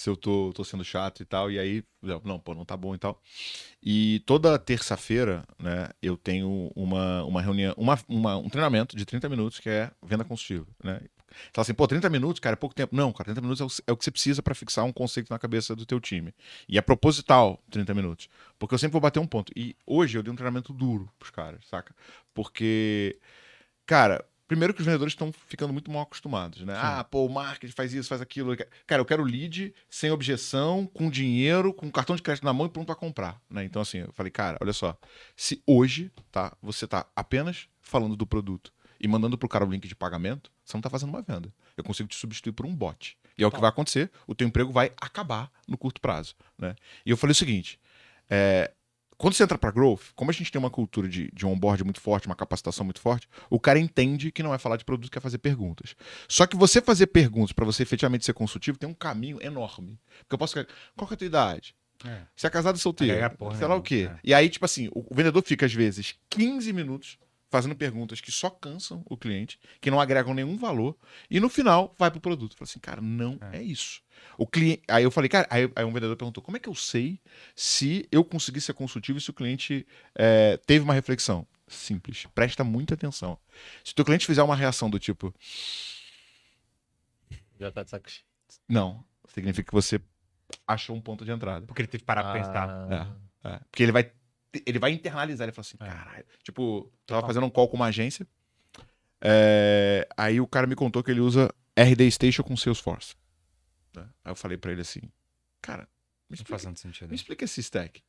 Speaker 1: se eu tô, tô sendo chato e tal. E aí, não, pô, não tá bom e tal. E toda terça-feira, né, eu tenho uma, uma reunião, uma, uma, um treinamento de 30 minutos que é venda consultiva, né? fala assim, pô, 30 minutos, cara, é pouco tempo. Não, cara, 30 minutos é o, é o que você precisa para fixar um conceito na cabeça do teu time. E é proposital 30 minutos. Porque eu sempre vou bater um ponto. E hoje eu dei um treinamento duro pros caras, saca? Porque, cara, Primeiro que os vendedores estão ficando muito mal acostumados, né? Sim. Ah, pô, o marketing faz isso, faz aquilo. Cara, eu quero lead sem objeção, com dinheiro, com cartão de crédito na mão e pronto para comprar, né? Então assim, eu falei, cara, olha só, se hoje, tá, você tá apenas falando do produto e mandando pro cara o link de pagamento, você não tá fazendo uma venda. Eu consigo te substituir por um bot. E é o que vai acontecer, o teu emprego vai acabar no curto prazo, né? E eu falei o seguinte, é, quando você entra para growth, como a gente tem uma cultura de, de onboard muito forte, uma capacitação muito forte, o cara entende que não é falar de produto, que é fazer perguntas. Só que você fazer perguntas para você efetivamente ser consultivo tem um caminho enorme. Porque eu posso. Qual é a tua idade? É. Você é casado ou solteiro? É, porra, sei lá é, o quê. É. E aí, tipo assim, o, o vendedor fica, às vezes, 15 minutos fazendo perguntas que só cansam o cliente, que não agregam nenhum valor, e no final vai pro produto. Fala assim, cara, não é, é isso. O cliente, aí eu falei, cara, aí, aí, um vendedor perguntou, como é que eu sei se eu consegui ser consultivo e se o cliente é, teve uma reflexão? Simples, presta muita atenção. Se o teu cliente fizer uma reação do tipo, já tá de saco cheio. Não, significa que você achou um ponto de entrada. Porque ele teve que parar ah. pra pensar. Ah. É, é. Porque ele vai, ele vai internalizar, ele fala assim, é. caralho. Tipo, tava fazendo um call com uma agência, é, aí o cara me contou que ele usa RD Station com Salesforce. Aí eu falei para ele assim, cara, me explica, não faz tanto sentido. me né? explica esse stack.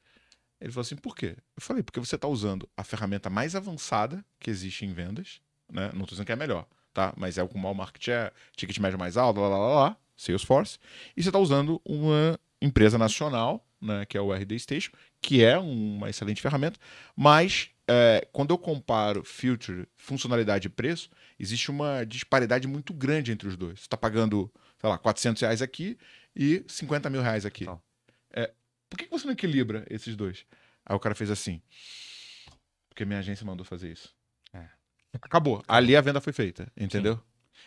Speaker 1: Ele falou assim, por quê? Eu falei, porque você está usando a ferramenta mais avançada que existe em vendas, né? Não estou dizendo que é melhor, tá? Mas é o com maior market share, ticket médio mais alto, lá, lá, lá, lá, Salesforce. E você está usando uma empresa nacional, né? Que é o RD Station, que é uma excelente ferramenta, mas é, quando eu comparo future, funcionalidade e preço, existe uma disparidade muito grande entre os dois. Você está pagando sei lá, 400 reais aqui e 50 mil reais aqui. Tá. É, por que você não equilibra esses dois? Aí o cara fez assim, porque minha agência mandou fazer isso. É. Acabou. Ali a venda foi feita, entendeu? Sim.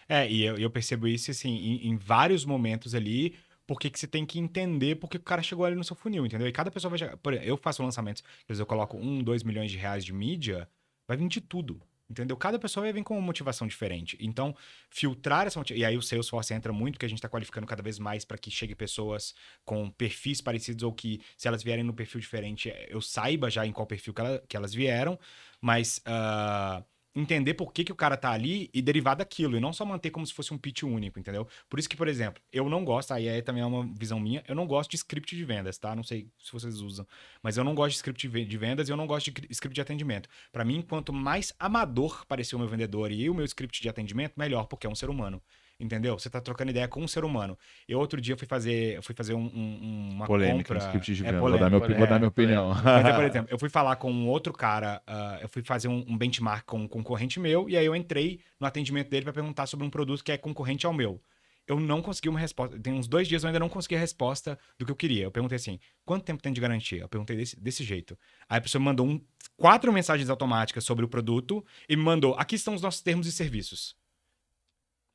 Speaker 1: É, e eu, eu, percebo isso, assim, em, em vários
Speaker 2: momentos ali, porque que você tem que entender porque o cara chegou ali no seu funil, entendeu? E cada pessoa vai chegar. Por exemplo, eu faço lançamentos, às vezes eu coloco um, dois milhões de reais de mídia, vai vir de tudo. Entendeu? Cada pessoa vem com uma motivação diferente. Então, filtrar essa motivação. E aí o Salesforce entra muito, que a gente está qualificando cada vez mais para que chegue pessoas com perfis parecidos ou que, se elas vierem no perfil diferente, eu saiba já em qual perfil que, ela, que elas vieram. Mas. Uh entender por que, que o cara tá ali e derivar daquilo, e não só manter como se fosse um pitch único, entendeu? Por isso que, por exemplo, eu não gosto, aí, aí também é uma visão minha, eu não gosto de script de vendas, tá? Não sei se vocês usam, mas eu não gosto de script de vendas e eu não gosto de script de atendimento. Para mim, quanto mais amador parecer o meu vendedor e o meu script de atendimento, melhor, porque é um ser humano. Entendeu? Você tá trocando ideia com um ser humano. Eu outro dia fui fazer, eu fui fazer um, um, uma polêmica, compra... Um é, polêmica, vou dar, meu, polêmica, vou dar minha opinião. É, por exemplo, eu fui falar com um outro cara, uh, eu fui fazer um, um benchmark com um concorrente meu, e aí eu entrei no atendimento dele para perguntar sobre um produto que é concorrente ao meu eu não consegui uma resposta. Tem uns dois dias eu ainda não consegui a resposta do que eu queria. Eu perguntei assim: quanto tempo tem de garantia? Eu perguntei desse, desse jeito. Aí a pessoa me mandou um, quatro mensagens automáticas sobre o produto e me mandou: aqui estão os nossos termos e serviços.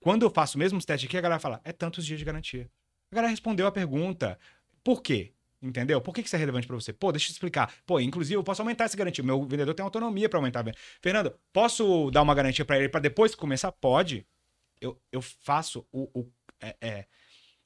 Speaker 2: Quando eu faço o mesmo teste aqui, a galera fala, é tantos dias de garantia. A galera respondeu a pergunta, por quê? Entendeu? Por que isso é relevante para você? Pô, deixa eu te explicar. Pô, inclusive eu posso aumentar essa garantia. Meu vendedor tem autonomia para aumentar a venda. Fernando, posso dar uma garantia para ele para depois começar? Pode. Eu, eu faço o. o é, é.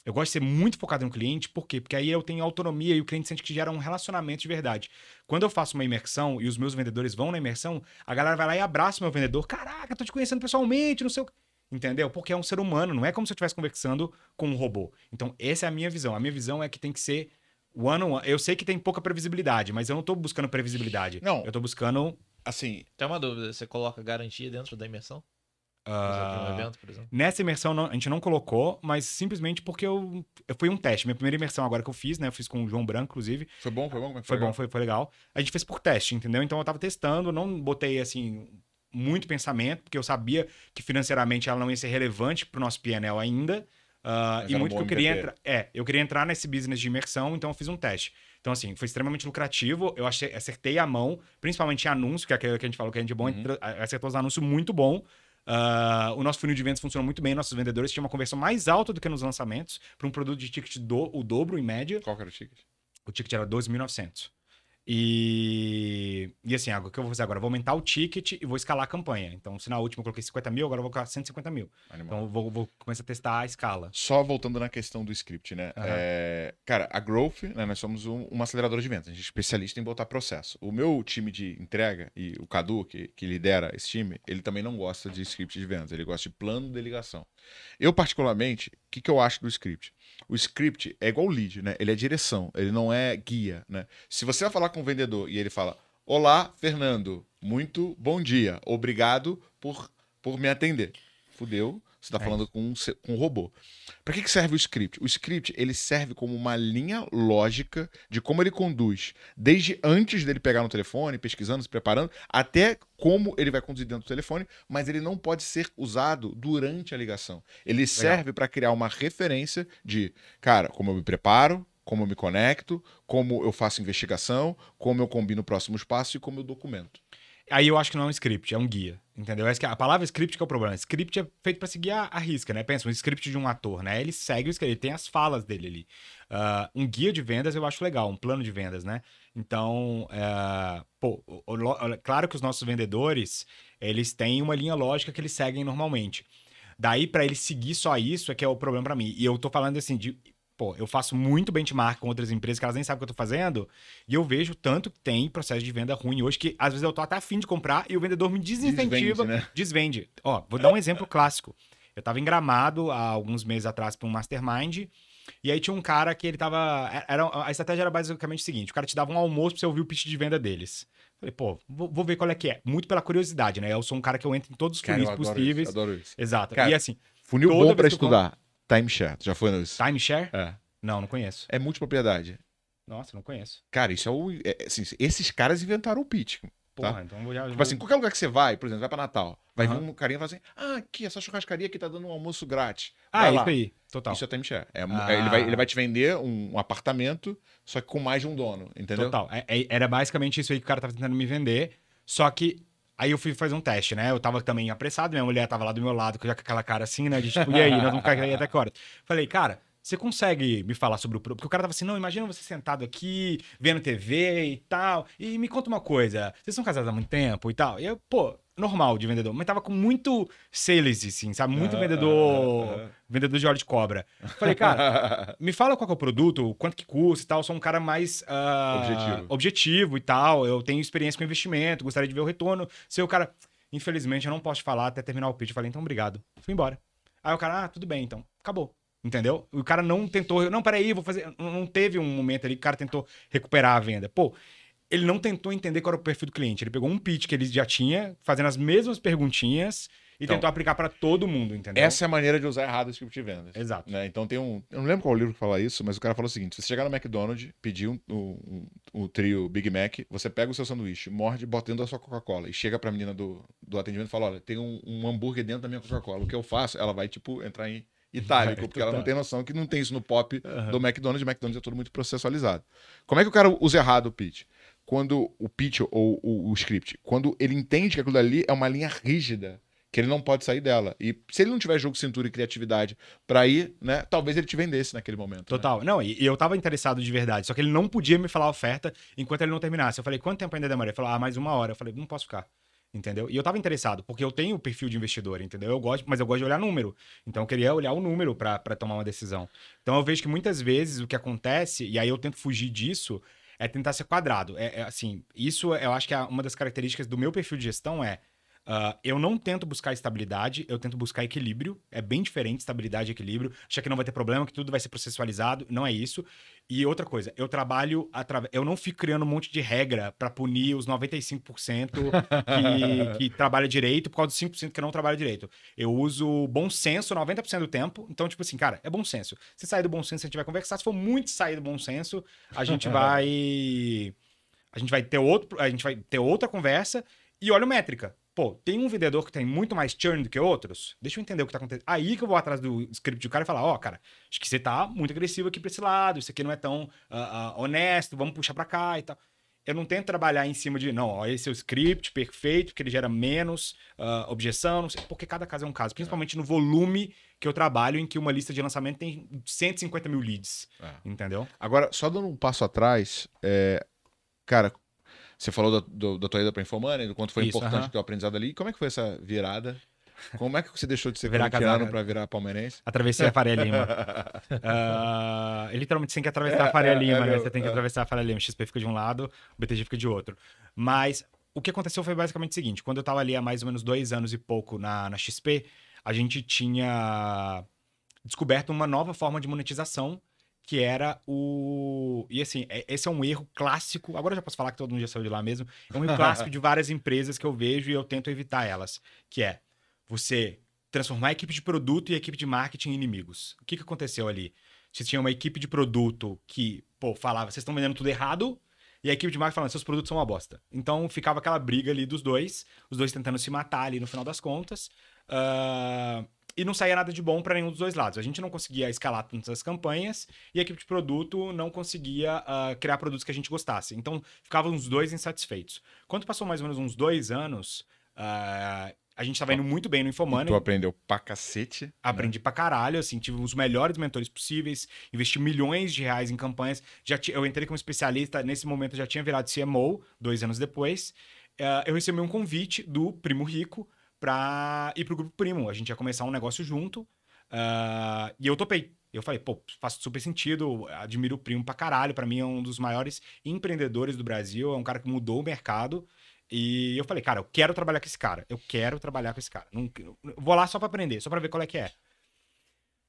Speaker 2: Eu gosto de ser muito focado no cliente, por quê? Porque aí eu tenho autonomia e o cliente sente que gera um relacionamento de verdade. Quando eu faço uma imersão e os meus vendedores vão na imersão, a galera vai lá e abraça o meu vendedor. Caraca, tô te conhecendo pessoalmente, não sei o que. Entendeu? Porque é um ser humano, não é como se eu estivesse conversando com um robô. Então, essa é a minha visão. A minha visão é que tem que ser one on one. Eu sei que tem pouca previsibilidade, mas eu não tô buscando previsibilidade. Não. Eu tô buscando. Assim.
Speaker 3: Tem uma dúvida: você coloca garantia dentro da imersão?
Speaker 2: Ah, uh, evento, nessa imersão não, a gente não colocou, mas simplesmente porque eu, eu fui um teste. Minha primeira imersão agora que eu fiz, né? Eu fiz com o João Branco, inclusive. Foi bom, foi bom? É foi, foi, bom, foi, foi legal. A gente fez por teste, entendeu? Então eu tava testando, não botei assim muito pensamento, porque eu sabia que financeiramente ela não ia ser relevante para o nosso PNL ainda. Uh, e muito que eu queria entrar. É, eu queria entrar nesse business de imersão, então eu fiz um teste. Então, assim, foi extremamente lucrativo. Eu achei, acertei a mão, principalmente em anúncio, que é aquele que a gente falou que a gente é bom, uhum. acertou os anúncios muito bom. Uh, o nosso funil de vendas funcionou muito bem. Nossos vendedores tinham uma conversão mais alta do que nos lançamentos para um produto de ticket do, o dobro em média. Qual era o ticket? O ticket era 2.900. E, e assim, o que eu vou fazer agora? vou aumentar o ticket e vou escalar a campanha. Então, se na última eu coloquei 50 mil, agora eu vou colocar 150 mil. Animal. Então, eu vou, vou começar a testar a escala.
Speaker 1: Só voltando na questão do script, né? Uhum. É, cara, a Growth, né, nós somos um, uma aceleradora de vendas. A gente é especialista em botar processo. O meu time de entrega e o Cadu, que, que lidera esse time, ele também não gosta de script de vendas. Ele gosta de plano de ligação. Eu, particularmente, o que, que eu acho do script? O script é igual o lead, né? Ele é direção, ele não é guia, né? Se você vai falar com o vendedor e ele fala: Olá, Fernando, muito bom dia, obrigado por, por me atender. Fudeu você está é falando com um, com um robô. Para que, que serve o script? O script ele serve como uma linha lógica de como ele conduz, desde antes dele pegar no telefone, pesquisando, se preparando, até como ele vai conduzir dentro do telefone, mas ele não pode ser usado durante a ligação. Ele serve para criar uma referência de, cara, como eu me preparo, como eu me conecto, como eu faço investigação, como eu combino o próximo espaço e como eu documento. Aí eu acho que não é um script, é um guia. Entendeu? É
Speaker 2: a palavra script que é o problema. Script é feito para seguir a, a, risca, né? Pensa, um script de um ator, né? Ele segue o script, ele tem as falas dele ali. Uh, um guia de vendas eu acho legal, um plano de vendas, né? Então, uh, pô, o, o, o, claro que os nossos vendedores, eles têm uma linha lógica que eles seguem normalmente. Daí, para ele seguir só isso, é que é o problema para mim. E eu tô falando assim, de pô, eu faço muito benchmark com outras empresas que elas nem sabem o que eu tô fazendo, e eu vejo tanto que tem processo de venda ruim hoje que às vezes eu tô até afim de comprar e o vendedor me desincentiva, desvende. Né? desvende. Ó, vou dar um exemplo clássico. Eu tava em Gramado há alguns meses atrás para um mastermind, e aí tinha um cara que ele tava. É, era, a estratégia era basicamente o seguinte: o cara te dava um almoço pra você ouvir o pitch de venda deles. Falei, pô, vou, ver qual é que é. Muito pela curiosidade, né? Eu sou um cara que eu entro em todos os cara, funis possíveis. Isso, adoro isso. Exato. Cara, e assim. Funil bom pra estudar.
Speaker 1: Timeshare. Já foi nisso? Timeshare? É. Não, não conheço. É multipropriedade. Nossa, não conheço. Cara, isso é o. É, assim, esses caras inventaram o pitch. Tá? Porra, então vou já. Tipo vou... assim, qualquer lugar que você vai, por exemplo, vai pra Natal, vai uhum. vir um carinha e fala assim: ah, aqui, essa é churrascaria aqui tá dando um almoço grátis. Ah, vai ah, lá. isso aí. Total. Isso é timeshare. É, é ah. ele, vai, ele vai te vender um, um, apartamento, só que com mais de um dono, entendeu? Total. É,
Speaker 2: era basicamente isso aí que o cara tava tentando me vender. Só que Aí eu fui fazer um teste, né? Eu tava também apressado, minha mulher tava lá do meu lado, já com aquela cara assim, né? De tipo, e aí, nós vamos cair até que hora? Falei, cara, você consegue me falar sobre o produto? Porque o cara tava assim, não, imagina você sentado aqui, vendo TV e tal. E me conta uma coisa, vocês são casados há muito tempo e tal? E eu, pô, normal de vendedor, mas tava com muito sales, assim, sabe? Muito ah, vendedor ah, ah, vendedor de óleo de cobra. Falei, cara, me fala qual é o produto, quanto que custa e tal. Eu sou um cara mais objetivo. objetivo e tal. Eu tenho experiência com investimento, gostaria de ver o retorno. Seu cara, infelizmente, eu não posso te falar até terminar o pitch. Eu falei, então, obrigado. Fui embora. Aí o cara, ah, tudo bem, então. Acabou. Entendeu? O cara não tentou. Não, peraí, vou fazer. Não teve um momento ali que o cara tentou recuperar a venda. Pô, ele não tentou entender qual era o perfil do cliente. Ele pegou um pitch que ele já tinha, fazendo as mesmas perguntinhas
Speaker 1: e então, tentou aplicar para todo mundo, entendeu? Essa é a maneira de usar errado o script de vendas. Exato. Né? Então tem um. Eu não lembro qual o livro que fala isso, mas o cara falou o seguinte: se você chegar no McDonald's, pedir um, um, um, um trio Big Mac, você pega o seu sanduíche, morde, bota dentro da sua Coca-Cola e chega para a menina do, do atendimento e fala: olha, tem um, hambúrguer dentro da minha Coca-Cola. O que eu faço? Ela vai, tipo, entrar em itálico, porque ela não tem noção que não tem isso no pop uhum. do McDonald's. O McDonald's é tudo muito processualizado. Como é que o cara usa errado o pitch? quando o pitch ou o, o script, quando ele entende que aquilo ali é uma linha rígida, que ele não pode sair dela. E se ele não tiver jogo, cintura e criatividade para ir, né? Talvez ele te vendesse naquele momento. Né? Total. Né? Não, e, eu tava interessado de verdade, só que ele não podia me falar a oferta enquanto ele não
Speaker 2: terminasse. Eu falei, quanto tempo ainda demora? Ele falou, ah, mais uma hora. Eu falei, não posso ficar. Entendeu? E eu tava interessado, porque eu tenho o perfil de investidor, entendeu? Eu gosto, mas eu gosto de olhar número. Então eu queria olhar o número para tomar uma decisão. Então eu vejo que muitas vezes o que acontece, e aí eu tento fugir disso, é tentar ser quadrado. É, é, assim, isso eu acho que é uma das características do meu perfil de gestão é Uh, eu não tento buscar estabilidade, eu tento buscar equilíbrio. É bem diferente estabilidade e equilíbrio. Achar que não vai ter problema, que tudo vai ser processualizado. Não é isso. E outra coisa, eu trabalho através. Eu não fico criando um monte de regra para punir os 95% que, que trabalha direito por causa dos 5% que não trabalha direito. Eu uso bom senso 90% do tempo. Então, tipo assim, cara, é bom senso. Se sair do bom senso, a gente vai conversar. Se for muito sair do bom senso, a gente vai. A gente vai ter outro, a gente vai ter outra conversa e olha o métrica pô, tem um vendedor que tem muito mais churn do que outros, deixa eu entender o que tá acontecendo. Aí que eu vou atrás do script do cara e falar, ó, oh, cara, acho que você tá muito agressivo aqui pra esse lado, isso aqui não é tão uh, uh, honesto, vamos puxar pra cá e tal. Eu não tento trabalhar em cima de, não, ó, esse é o script perfeito, porque ele gera menos uh, objeção, não sei, porque cada caso é um caso, principalmente é. no volume que eu trabalho, em que uma lista de lançamento tem
Speaker 1: 150 mil leads, é. entendeu? Agora, só dando um passo atrás, é, cara, você falou da do, da tua ida para Infomania, do quanto foi Isso, importante uh -huh. o teu aprendizado ali. Como é que foi essa virada? Como é que você deixou de ser virar para virar palmeirense? Atravessei a Faria Lima.
Speaker 2: uh, literalmente, você tem que atravessar é, a Faria Lima, é, é, né? Você tem que atravessar a Faria Lima. O XP fica de um lado, o BTG fica de outro. Mas o que aconteceu foi basicamente o seguinte: quando eu estava ali há mais ou menos dois anos e pouco na, na XP, a gente tinha descoberto uma nova forma de monetização que era o. E assim, é, esse é um erro clássico. Agora eu já posso falar que todo mundo já saiu de lá mesmo. É um erro clássico de várias empresas que eu vejo e eu tento evitar elas. Que é você transformar a equipe de produto e a equipe de marketing em inimigos. O que, que aconteceu ali? Você tinha uma equipe de produto que, pô, falava, vocês estão vendendo tudo errado. E a equipe de marketing falando, seus produtos são uma bosta. Então ficava aquela briga ali dos dois, os dois tentando se matar ali no final das contas. Ah, e não saía nada de bom para nenhum dos dois lados. A gente não conseguia escalar tantas campanhas e a equipe de produto não conseguia uh, criar produtos que a gente gostasse. Então, ficavam os dois insatisfeitos. Quando passou mais ou menos uns dois anos, uh, a gente estava indo muito bem no Infomani. tu aprendeu pra cacete. Né? Aprendi né? pra caralho, assim, tive os melhores mentores possíveis, investi milhões de reais em campanhas. Já eu entrei como especialista, nesse momento já tinha virado CMO, dois anos depois. Uh, eu recebi um convite do Primo Rico, pra ir pro grupo primo. A gente ia começar um negócio junto. Uh, e eu topei. Eu falei, pô, faz super sentido, admiro o primo pra caralho. Pra mim é um dos maiores empreendedores do Brasil, é um cara que mudou o mercado. E eu falei, cara, eu quero trabalhar com esse cara. Eu quero trabalhar com esse cara. Não, vou lá só pra aprender, só pra ver qual é que é.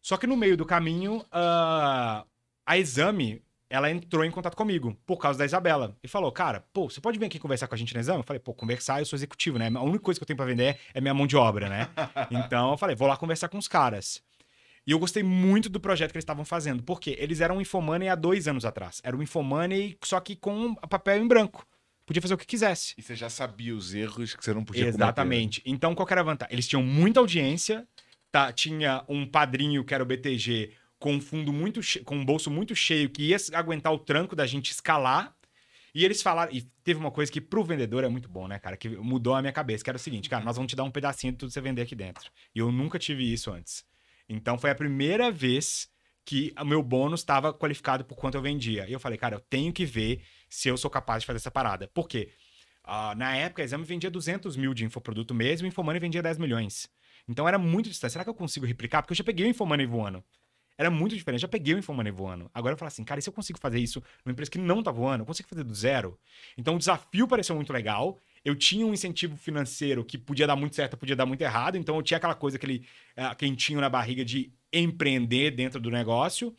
Speaker 2: Só que no meio do caminho, uh, a Exame ela entrou em contato comigo por causa da Isabela. E falou, cara, pô, você pode vir aqui conversar com a gente na exame? Eu falei, pô, conversar, eu sou executivo, né? A única coisa que eu tenho para vender é minha mão de obra, né? então eu falei, vou lá conversar com os caras. E eu gostei muito do projeto que eles estavam fazendo, porque eles eram um Infomoney há dois anos atrás. Era um Infomoney, só que com papel em branco. Podia fazer o que quisesse. E
Speaker 1: você já sabia os erros que você não podia né? Exatamente.
Speaker 2: Cometer. Então, qual era a vantagem? Eles tinham muita audiência, tá? tinha um padrinho que era o BTG, com um fundo muito com um bolso muito cheio que ia aguentar o tranco da gente escalar. E eles falaram, e teve uma coisa que pro vendedor é muito bom, né, cara, que mudou a minha cabeça, que era o seguinte, cara, nós vamos te dar um pedacinho de tudo que você vender aqui dentro. E eu nunca tive isso antes. Então foi a primeira vez que o meu bônus estava qualificado por quanto eu vendia. E eu falei, cara, eu tenho que ver se eu sou capaz de fazer essa parada. Por quê? Uh, na época, a Exame vendia 200 mil de infoproduto mesmo, e o Infomoney vendia 10 milhões. Então era muito distante. Será que eu consigo replicar? Porque eu já peguei o Infomoney voando. Era muito diferente. Já peguei o Infomani voando. Agora eu falo assim, cara, e se eu consigo fazer isso numa empresa que não tá voando? Eu consigo fazer do zero? Então o desafio pareceu muito legal. Eu tinha um incentivo financeiro que podia dar muito certo, podia dar muito errado. Então eu tinha aquela coisa, aquele uh, quentinho na barriga de empreender dentro do negócio.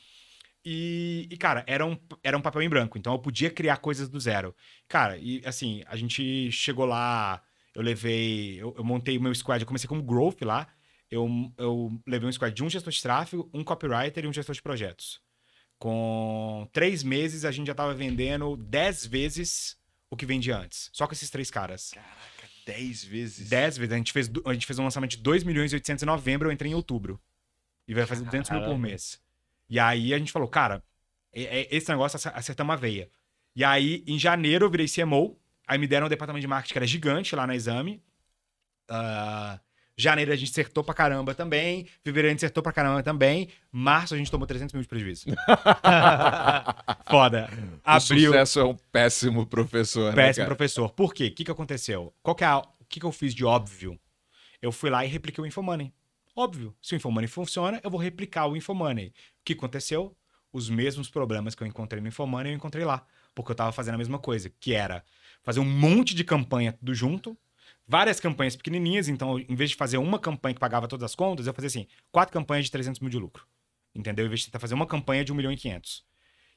Speaker 2: E, e, cara, era um, era um papel em branco, então eu podia criar coisas do zero. Cara, e assim, a gente chegou lá, eu levei, eu, eu montei o meu squad, eu comecei como growth lá, eu, eu levei um squad de um gestor de tráfego, um copywriter e um gestor de projetos. Com três meses, a gente já tava vendendo dez vezes o que vendia antes. Só com esses três caras. Caraca, dez vezes? Dez vezes. A gente fez, a gente fez um lançamento de 2 milhões e 800 em novembro, eu entrei em outubro. E vai fazer 200 Caramba. mil por mês. E aí a gente falou, cara, é, é, esse negócio acertamos a veia. E aí, em janeiro, eu virei CMO. Aí me deram um departamento de marketing que era gigante lá na Exame. Uh, Janeiro a gente acertou pra caramba também. Fevereiro a gente acertou pra caramba também. Março a gente tomou 300 mil de
Speaker 1: prejuízo. Foda. Abril. O sucesso é um péssimo professor, né, Péssimo
Speaker 2: professor. Por quê? O que, que aconteceu? Qual que é a... O que, que eu fiz de óbvio? Eu fui lá e repliquei o Infomoney. Óbvio. Se o Infomoney funciona, eu vou replicar o Infomoney. O que aconteceu? Os mesmos problemas que eu encontrei no Infomoney, eu encontrei lá. Porque eu tava fazendo a mesma coisa, que era fazer um monte de campanha tudo junto, várias campanhas pequenininhas. Então, em vez de fazer uma campanha que pagava todas as contas, eu fazia assim, quatro campanhas de 300 mil de lucro. Entendeu? Em vez de tentar fazer uma campanha de 1 milhão e 500.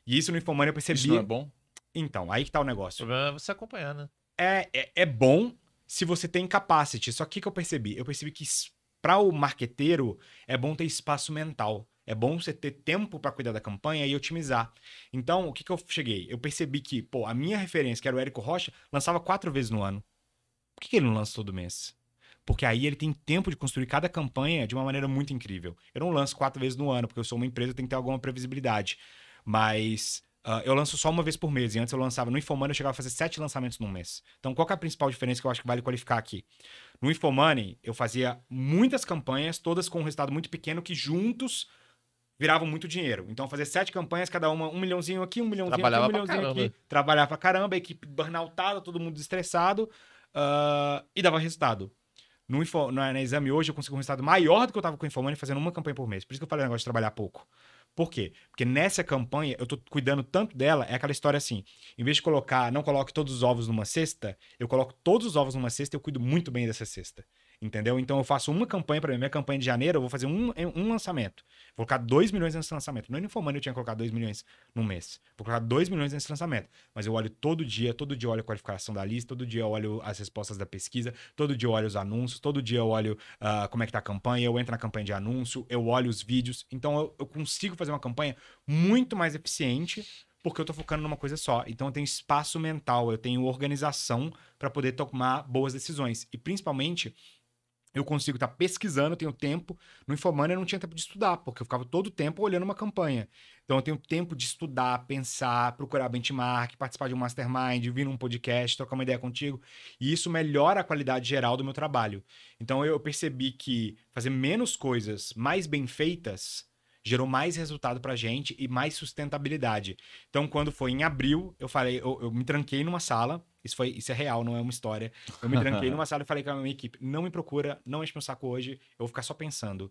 Speaker 2: E isso no Infomoney eu percebi... Isso não é bom? Então, aí que tá o negócio. O problema é você acompanhar, né? É, é, é bom se você tem capacity. Só que o que eu percebi? Eu percebi que para o marqueteiro é bom ter espaço mental. É bom você ter tempo para cuidar da campanha e otimizar. Então, o que, que eu cheguei? Eu percebi que, pô, a minha referência, que era o Érico Rocha, lançava quatro vezes no ano. Por que ele não lança todo mês? Porque aí ele tem tempo de construir cada campanha de uma maneira muito incrível. Eu não lanço quatro vezes no ano, porque eu sou uma empresa, tem que ter alguma previsibilidade. Mas Uh, eu lanço só uma vez por mês. E antes eu lançava no Infomoney, eu chegava a fazer sete lançamentos num mês. Então, qual é a principal diferença que eu acho que vale qualificar aqui? No Infomoney, eu fazia muitas campanhas, todas com um resultado muito pequeno, que juntos viravam muito dinheiro. Então, fazer sete campanhas, cada uma um milhãozinho aqui, um milhãozinho Trabalhava aqui, um milhãozinho caramba. aqui. pra caramba, a equipe burnoutada, todo mundo estressado uh, e dava resultado. No, no, no, exame hoje eu consigo um resultado maior do que eu estava com o InfoMoney fazendo uma campanha por mês. Por isso que eu falei o negócio de trabalhar pouco. Por quê? Porque nessa campanha eu estou cuidando tanto dela, é aquela história assim, em vez de colocar, não coloque todos os ovos numa cesta, eu coloco todos os ovos numa cesta e eu cuido muito bem dessa cesta. Entendeu? Então eu faço uma campanha para minha campanha de janeiro, eu vou fazer um, um lançamento. Vou colocar 2 milhões nesse lançamento. No é informando eu tinha colocar 2 milhões no mês. Vou colocar 2 milhões nesse lançamento. Mas eu olho todo dia, todo dia eu olho a qualificação da lista, todo dia eu olho as respostas da pesquisa, todo dia eu olho os anúncios, todo dia eu olho uh, como é que tá a campanha, eu entro na campanha de anúncio, eu olho os vídeos. Então eu, eu consigo fazer uma campanha muito mais eficiente porque eu tô focando numa coisa só. Então eu tenho espaço mental, eu tenho organização para poder tomar boas decisões. E principalmente eu consigo estar tá pesquisando, eu tenho tempo. No Infomania eu não tinha tempo de estudar, porque eu ficava todo o tempo olhando uma campanha. Então eu tenho tempo de estudar, pensar, procurar benchmark, participar de um mastermind, vir num podcast, trocar uma ideia contigo. E isso melhora a qualidade geral do meu trabalho. Então eu percebi que fazer menos coisas mais bem feitas gerou mais resultado pra gente e mais sustentabilidade. Então, quando foi em abril, eu falei, eu, eu me tranquei numa sala. Isso, foi, isso é real, não é uma história. Eu me tranquei numa sala e falei com a minha equipe: não me procura, não enche meu saco hoje, eu vou ficar só pensando.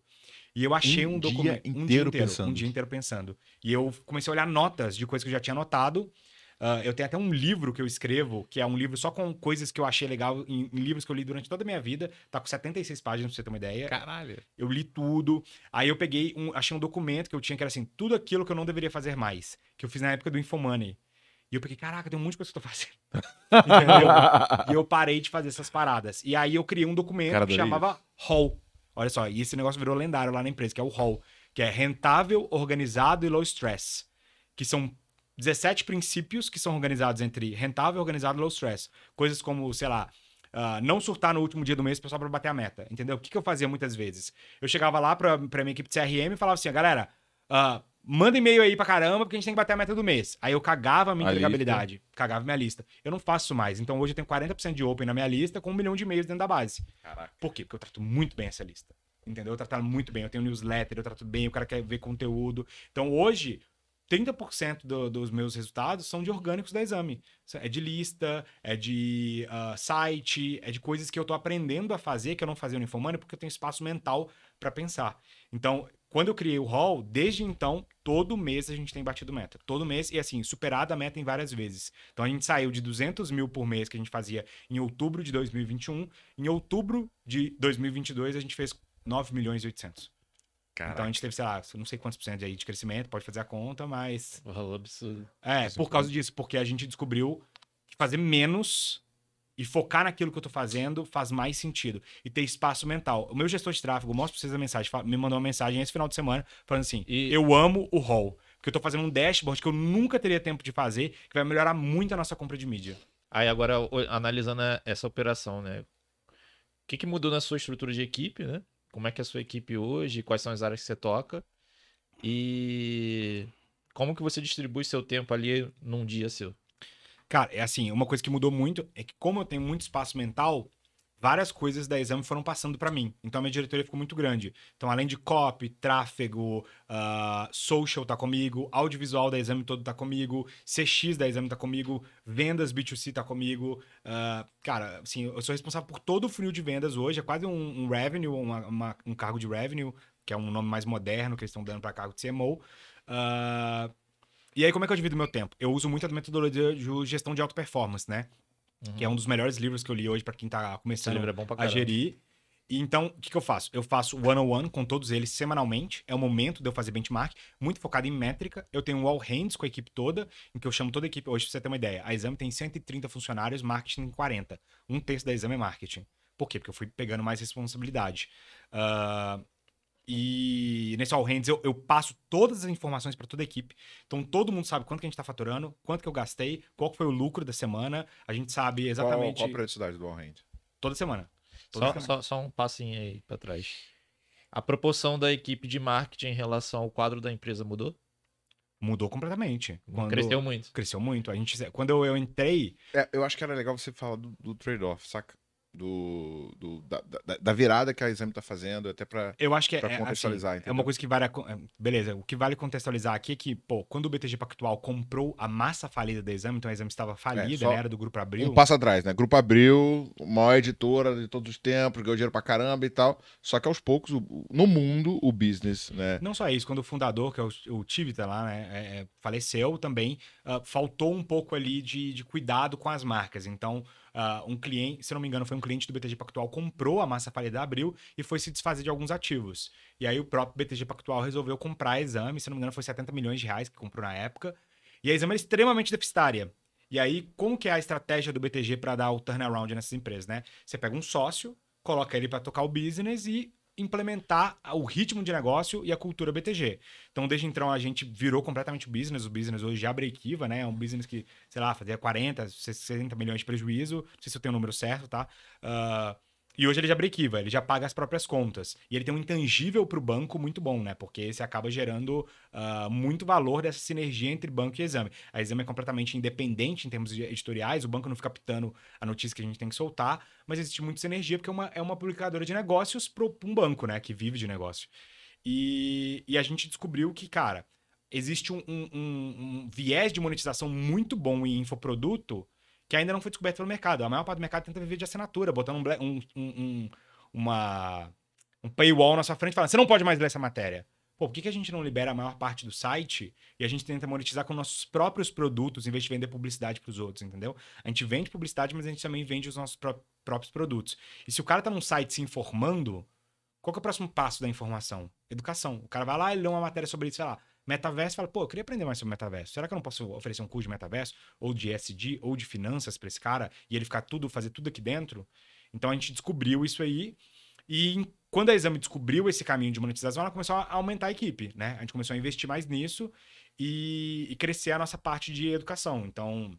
Speaker 2: E eu achei um, um documento. um dia inteiro pensando. Um dia inteiro pensando. E eu comecei a olhar notas de coisas que eu já tinha anotado eu tenho até um livro que eu escrevo, que é um livro só com coisas que eu achei legal, em, em livros que eu li durante toda a minha vida. Tá com 76 páginas, pra você ter uma ideia. Caralho. Eu li tudo. Aí eu peguei, um, achei um documento que eu tinha que era assim, tudo aquilo que eu não deveria fazer mais. Que eu fiz na época do Infomoney. E eu peguei, caraca, tem um monte de coisa que eu tô fazendo.
Speaker 1: Entendeu? e
Speaker 2: eu parei de fazer essas paradas. E aí eu criei um documento Cara, que chamava Hall. Olha só, e esse negócio virou lendário lá na empresa, que é o Hall. Que é rentável, organizado e low stress. Que são 17 princípios que são organizados entre rentável, organizado e low stress. Coisas como, sei lá, uh, não surtar no último dia do mês só para bater a meta, entendeu? O que, que eu fazia muitas vezes? Eu chegava lá para minha equipe de CRM e falava assim, galera, uh, manda e-mail aí pra caramba, porque a gente tem que bater a meta do mês. Aí eu cagava a minha entregabilidade, cagava minha lista. Eu não faço mais. Então hoje eu tenho 40% de open na minha lista com um milhão de e-mails dentro da base. Caraca. Por quê? Porque eu trato muito bem essa lista. Entendeu? Eu trato muito bem. Eu tenho newsletter, eu trato bem, o cara quer ver conteúdo. Então hoje, 30% do, dos meus resultados são de orgânicos da exame. É de lista, é de uh, site, é de coisas que eu estou aprendendo a fazer, que eu não fazia no Infomani, porque eu tenho espaço mental para pensar. Então, quando eu criei o hall, desde então, todo mês a gente tem batido meta. Todo mês, e assim, superado a meta em várias vezes. Então, a gente saiu de 200 mil por mês que a gente fazia em outubro de 2021. Em outubro de 2022, a gente fez 9 milhões e 800. Caraca. Então a gente teve, sei lá, não sei quantos por cento aí de crescimento, pode fazer a conta, mas. valor absurdo. É, é por causa disso, porque a gente descobriu que fazer menos e focar naquilo que eu tô fazendo faz mais sentido. E ter espaço mental. O meu gestor de tráfego, mostra pra vocês a mensagem, me mandou uma mensagem esse final de semana falando assim: e... eu amo o hall. Porque eu tô fazendo um dashboard que eu nunca teria tempo de fazer, que vai melhorar muito a nossa compra de mídia.
Speaker 3: Aí agora, analisando né, essa operação, né? O que, que mudou na sua estrutura de equipe, né? como é que é a sua equipe hoje, quais são as áreas que você toca e como que você distribui seu tempo ali num dia seu. Cara, é assim, uma coisa que mudou
Speaker 2: muito é que como eu tenho muito espaço mental, várias coisas da Exame foram passando para mim. Então a minha diretoria ficou muito grande. Então, além de copy, tráfego, uh, social tá comigo, audiovisual da Exame todo tá comigo, CX da Exame tá comigo, vendas B2C tá comigo. Uh, cara, assim, eu sou responsável por todo o funil de vendas hoje, é quase um, um revenue, uma, uma, um cargo de revenue, que é um nome mais moderno que eles estão dando para cargo de CMO. Uh, ah, e aí, como é que eu divido meu tempo? Eu uso muito a metodologia de gestão de alta performance né? que é um dos melhores livros que eu li hoje para quem tá começando é a gerir. E então, o que, que eu faço? Eu faço one-on-one com todos eles semanalmente. É o momento de eu fazer benchmark, muito focado em métrica. Eu tenho um all hands com a equipe toda, em que eu chamo toda a equipe. Hoje, pra você ter uma ideia, a Exame tem 130 funcionários, marketing 40. Um terço da Exame é marketing. Por quê? Porque eu fui pegando mais responsabilidade. Uh, e nesse All Hands eu, eu passo todas as informações para toda a equipe. Então todo mundo sabe quanto que a gente está faturando, quanto que eu gastei, qual foi o lucro da semana. A gente
Speaker 3: sabe exatamente. Qual, qual a
Speaker 1: periodicidade do All Hands? Toda semana. Toda só, semana. Só,
Speaker 3: só, um passinho aí para trás. A proporção da equipe de marketing em relação ao quadro da empresa mudou?
Speaker 2: Mudou completamente. Quando... Cresceu muito. Cresceu muito. A gente,
Speaker 1: quando eu, eu entrei. É, eu acho que era legal você falar do, do trade-off, saca? do, do da, da, da, virada que a Exame está fazendo, até para Eu acho que é, é, contextualizar. Assim, é uma coisa
Speaker 2: que vale. A, é, beleza, o que vale contextualizar aqui é que, pô, quando o BTG Pactual comprou a massa falida da Exame, então a Exame estava falida, é, né, era do Grupo Abril. Um passo
Speaker 1: atrás, né? Grupo Abril, maior editora de todos os tempos, ganhou dinheiro para caramba e tal. Só que aos poucos, no mundo, o business, né?
Speaker 2: Não só isso, quando o fundador, que é o, o Tivita lá, né, é, é faleceu também, uh, faltou um pouco ali de, de cuidado com as marcas. Então uh, um cliente, se não me engano, foi um cliente do BTG Pactual, comprou a Massa da Abril e foi se desfazer de alguns ativos. E aí o próprio BTG Pactual resolveu comprar a Exame, se não me engano, foi 70 milhões de reais que comprou na época. E a Exame era extremamente deficitária. E aí, como que é a estratégia do BTG para dar o turnaround nessas empresas, né? Você pega um sócio, coloca ele para tocar o business e implementar o ritmo de negócio e a cultura BTG. Então, desde então, a gente virou completamente o business. O business hoje já equiva, né? É um business que, sei lá, fazia 40, 60 milhões de prejuízo. Não sei se eu tenho o número certo, tá? Uh, e hoje ele já brequiva, ele já paga as próprias contas. E ele tem um intangível para o banco muito bom, né? Porque você acaba gerando uh, muito valor dessa sinergia entre banco e exame. A exame é completamente independente em termos editoriais, o banco não fica pitando a notícia que a gente tem que soltar, mas existe muita sinergia porque é uma, é uma publicadora de negócios para um banco, né? Que vive de negócio. E, e a gente descobriu que, cara, existe um, um, um, um viés de monetização muito bom em infoproduto que ainda não foi descoberto pelo mercado. A maior parte do mercado tenta viver de assinatura, botando um, um, um uma, um paywall na sua frente, falando: você não pode mais ler essa matéria. Pô, por que, que a gente não libera a maior parte do site e a gente tenta monetizar com nossos próprios produtos em vez de vender publicidade para os outros, entendeu? A gente vende publicidade, mas a gente também vende os nossos pró próprios produtos. E se o cara tá num site se informando, qual que é o próximo passo da informação? Educação. O cara vai lá e lê uma matéria sobre isso, sei lá, Metaverso fala, pô, eu queria aprender mais sobre metaverso. Será que eu não posso oferecer um curso de metaverso? Ou de SD, ou de finanças para esse cara, e ele ficar tudo, fazer tudo aqui dentro? Então a gente descobriu isso aí. E quando a Exame descobriu esse caminho de monetização, ela começou a aumentar a equipe, né? A gente começou a investir mais nisso e, e crescer a nossa parte de educação. Então,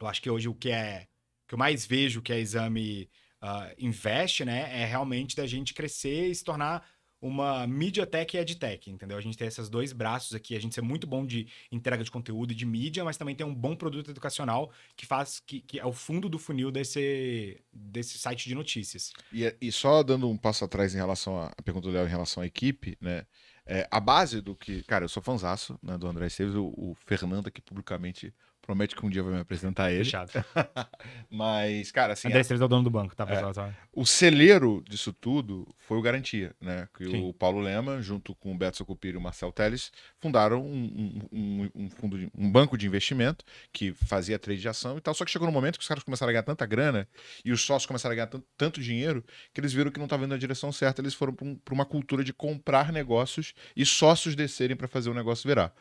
Speaker 2: eu acho que hoje o que é que eu mais vejo que a Exame uh, investe, né, é realmente da gente crescer e se tornar uma mídia tech e tech entendeu? A gente tem esses dois braços aqui, a gente é muito bom de entrega de conteúdo e de mídia, mas também tem um bom produto educacional que faz que, que é o fundo
Speaker 1: do funil desse, desse site de notícias. E, e só dando um passo atrás em relação à pergunta do Léo em relação à equipe, né? É, a base do que. Cara, eu sou fãzaço né, do André Esteves, o, o Fernando aqui publicamente Promete que um dia vai me apresentar ele. Fechado. Mas, cara, assim. André é a... Cerezo é o dono do banco, tá, é. pessoal? É. O celeiro disso tudo foi o Garantia, né? Que Sim. o Paulo Lema, junto com o Beto Sacupira e o Marcel Teles, fundaram um, um, um, fundo de, um banco de investimento que fazia trade de ação e tal. Só que chegou no momento que os caras começaram a ganhar tanta grana e os sócios começaram a ganhar tanto dinheiro que eles viram que não tá estava indo na direção certa. Eles foram para uma cultura de comprar negócios e sócios descerem para fazer o negócio virar.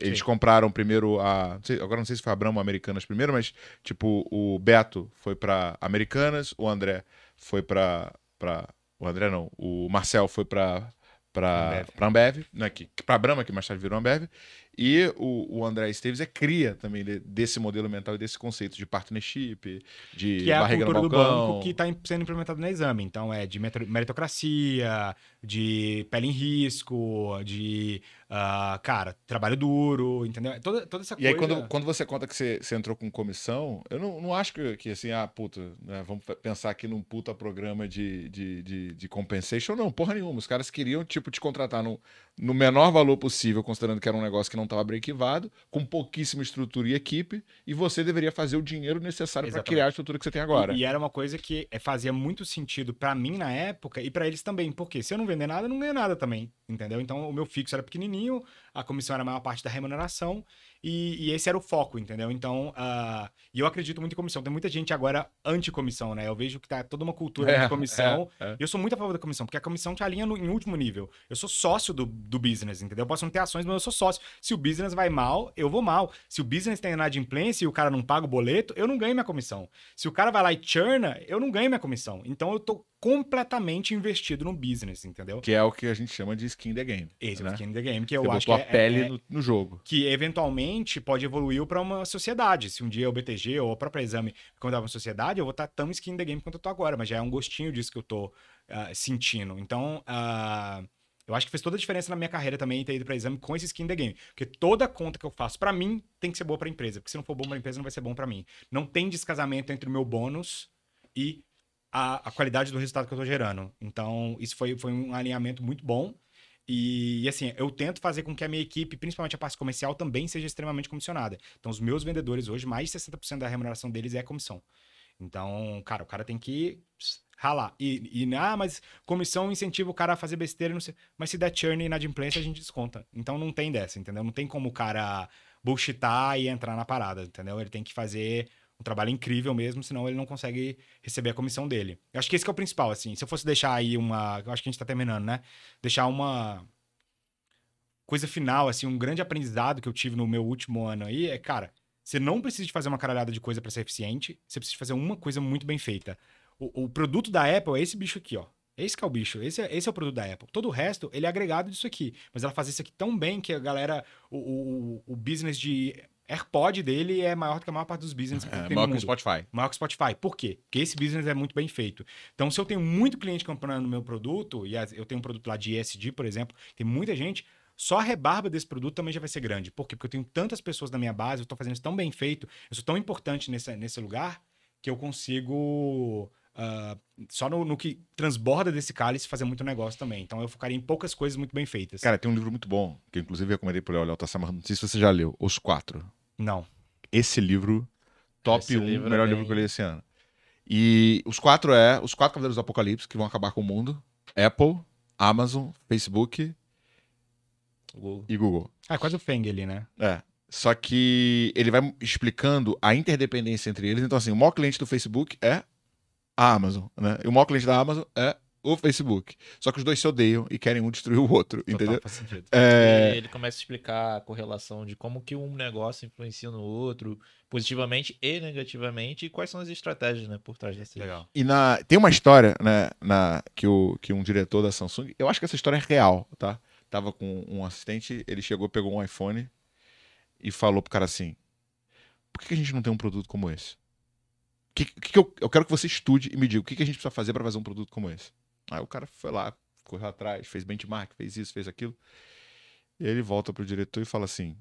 Speaker 1: Eles Sim. compraram primeiro a. Não sei, agora não sei se foi a Abramo Americanas primeiro, mas tipo, o Beto foi para Americanas, o André foi para. Pra... O André não, o Marcel foi para para Ambev, né, que, para Brahma, que mais tarde virou Ambev, e o, o André Esteves é cria também de, desse modelo mental e desse conceito de partnership, de que é barriga a cultura no balcão. do banco que
Speaker 2: está sendo implementado na exame. Então é de meritocracia, de pele em risco, de Uh, cara, trabalho duro, entendeu? É toda, toda essa e coisa. E aí, quando, quando
Speaker 1: você conta que você, você, entrou com comissão, eu não, não acho que, que assim, ah, puta, né, vamos pensar aqui num puta programa de, de, de, de, compensation. Não, porra nenhuma. Os caras queriam, tipo, te contratar no, no menor valor possível, considerando que era um negócio que não estava brequivado, com pouquíssima estrutura e equipe, e você deveria fazer o dinheiro necessário para criar a
Speaker 2: estrutura que você tem agora. E, e era uma coisa que é, fazia muito sentido para mim na época e para eles também, porque se eu não vender nada, eu não ganho nada também, entendeu? Então, o meu fixo era pequenininho pequenininho, a comissão era a maior parte da remuneração, e, e, esse era o foco, entendeu? Então, uh, e eu acredito muito em comissão. Tem muita gente agora anti-comissão, né? Eu vejo que tá toda uma cultura é, de comissão. É, é. Eu sou muito a favor da comissão, porque a comissão te alinha no, em último nível. Eu sou sócio do, do business, entendeu? Eu posso não ter ações, mas eu sou sócio. Se o business vai mal, eu vou mal. Se o business tem inadimplência e o cara não paga o boleto, eu não ganho minha comissão. Se o cara vai lá e churna, eu não ganho minha comissão. Então, eu tô completamente investido no business,
Speaker 1: entendeu? Que é o que a gente chama de skin the game. Esse né? é o né? skin the game, que Você eu acho que a é, pele é no, no jogo.
Speaker 2: Que, eventualmente, pode evoluir para uma sociedade. Se um dia o BTG ou o próprio exame contar uma sociedade, eu vou estar tá tão skin the game quanto eu tô agora, mas já é um gostinho disso que eu tô uh, sentindo. Então, uh, eu acho que fez toda a diferença na minha carreira também ter ido para exame com esse skin the game. Porque toda conta que eu faço para mim tem que ser boa para a empresa. Porque se não for bom para a empresa, não vai ser bom para mim. Não tem descasamento entre o meu bônus e a, a, qualidade do resultado que eu estou gerando. Então, isso foi, foi um alinhamento muito bom. E, e, assim, eu tento fazer com que a minha equipe, principalmente a parte comercial, também seja extremamente comissionada. Então, os meus vendedores hoje, mais de 60% da remuneração deles é comissão. Então, cara, o cara tem que ralar. E, e ah, mas comissão incentiva o cara a fazer besteira, não sei. Mas se der churn e inadimplência, a gente desconta. Então não tem dessa, entendeu? Não tem como o cara bullshitar e entrar na parada, entendeu? Ele tem que fazer um trabalho incrível mesmo, senão ele não consegue receber a comissão dele. Eu acho que esse que é o principal, assim. Se eu fosse deixar aí uma. Eu acho que a gente tá terminando, né? Deixar uma coisa final, assim, um grande aprendizado que eu tive no meu último ano aí é, cara, você não precisa de fazer uma caralhada de coisa para ser eficiente, você precisa fazer uma coisa muito bem feita. O, o, produto da Apple é esse bicho aqui, ó. Esse que é o bicho, esse é, esse é o produto da Apple. Todo o resto, ele é agregado disso aqui. Mas ela faz isso aqui tão bem que a galera, o, o, o business de AirPod dele é maior do que a maior parte dos business que é, tem maior que o Spotify. Maior que o Spotify. Por quê? Porque esse business é muito bem feito. Então, se eu tenho muito cliente comprando meu produto, e eu tenho um produto lá de ESG, por exemplo, tem muita gente, só a rebarba desse produto também já vai ser grande. Por quê? Porque eu tenho tantas pessoas na minha base, eu estou fazendo isso tão bem feito, eu sou tão importante nesse, nesse lugar, que eu consigo Uh, só no, no, que transborda desse cálice fazer muito negócio também. Então eu focaria em poucas coisas muito bem feitas.
Speaker 1: Cara, tem um livro muito bom, que eu inclusive recomendei pro Léo tá Altasar, mas não sei se você já leu, Os Quatro. Não. Esse livro, top 1, livro melhor é livro que eu li esse ano. E os quatro é Os Quatro Cavaleiros do Apocalipse, que vão acabar com o mundo. Apple, Amazon, Facebook Google. e Google.
Speaker 2: Ah, é quase o Feng ali, né?
Speaker 1: É. Só que ele vai explicando a interdependência entre eles. Então, assim, o maior cliente do Facebook é a Amazon, né? E o maior cliente da Amazon é o Facebook. Só que os dois se odeiam e querem um destruir o outro, Total, entendeu? Faz sentido. É. e Ele
Speaker 3: começa a explicar a correlação de como que um negócio influencia no outro, positivamente e negativamente, e quais são as
Speaker 1: estratégias né, por trás desse Legal. E na... tem uma história né, na... que, o... que um diretor da Samsung, eu acho que essa história é real, tá? Tava com um assistente, ele chegou, pegou um iPhone e falou pro cara assim, por que a gente não tem um produto como esse? que, que eu, eu, quero que você estude e me diga o que, que a gente precisa fazer para fazer um produto como esse. Aí o cara foi lá, correu atrás, fez benchmark, fez isso, fez aquilo. E ele volta pro diretor e fala assim: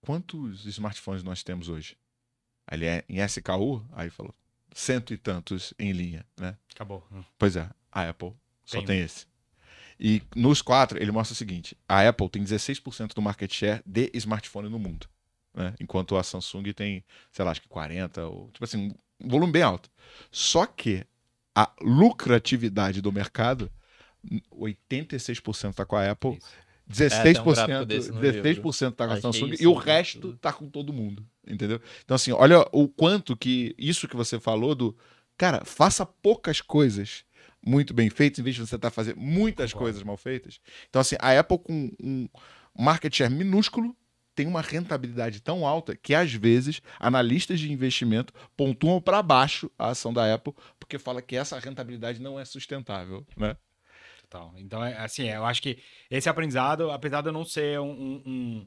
Speaker 1: quantos smartphones nós temos hoje? Aí ele é em SKU? Aí falou: cento e tantos em linha, né? Acabou. Hum. Pois é, a Apple só tem, tem esse. E nos quatro, ele mostra o seguinte: a Apple tem 16% do market share de smartphone no mundo. Né? Enquanto a Samsung tem, sei lá, acho que 40, ou, tipo assim, um volume bem alto. Só que a lucratividade do mercado, 86% está com a Apple, isso. 16%, é, um 16 está com a Samsung isso, e o resto está com todo mundo, entendeu? Então, assim, olha o quanto que isso que você falou do, cara, faça poucas coisas muito bem feitas, em vez de você estar tá fazendo muitas coisas mal feitas. Então, assim, a Apple com um market share minúsculo, tem uma rentabilidade tão alta que, às vezes, analistas de investimento pontuam para baixo a ação da Apple, porque fala que essa rentabilidade não é sustentável, né?
Speaker 2: Total. Então, é, assim, é, eu acho que esse aprendizado, apesar de eu não ser um, um, um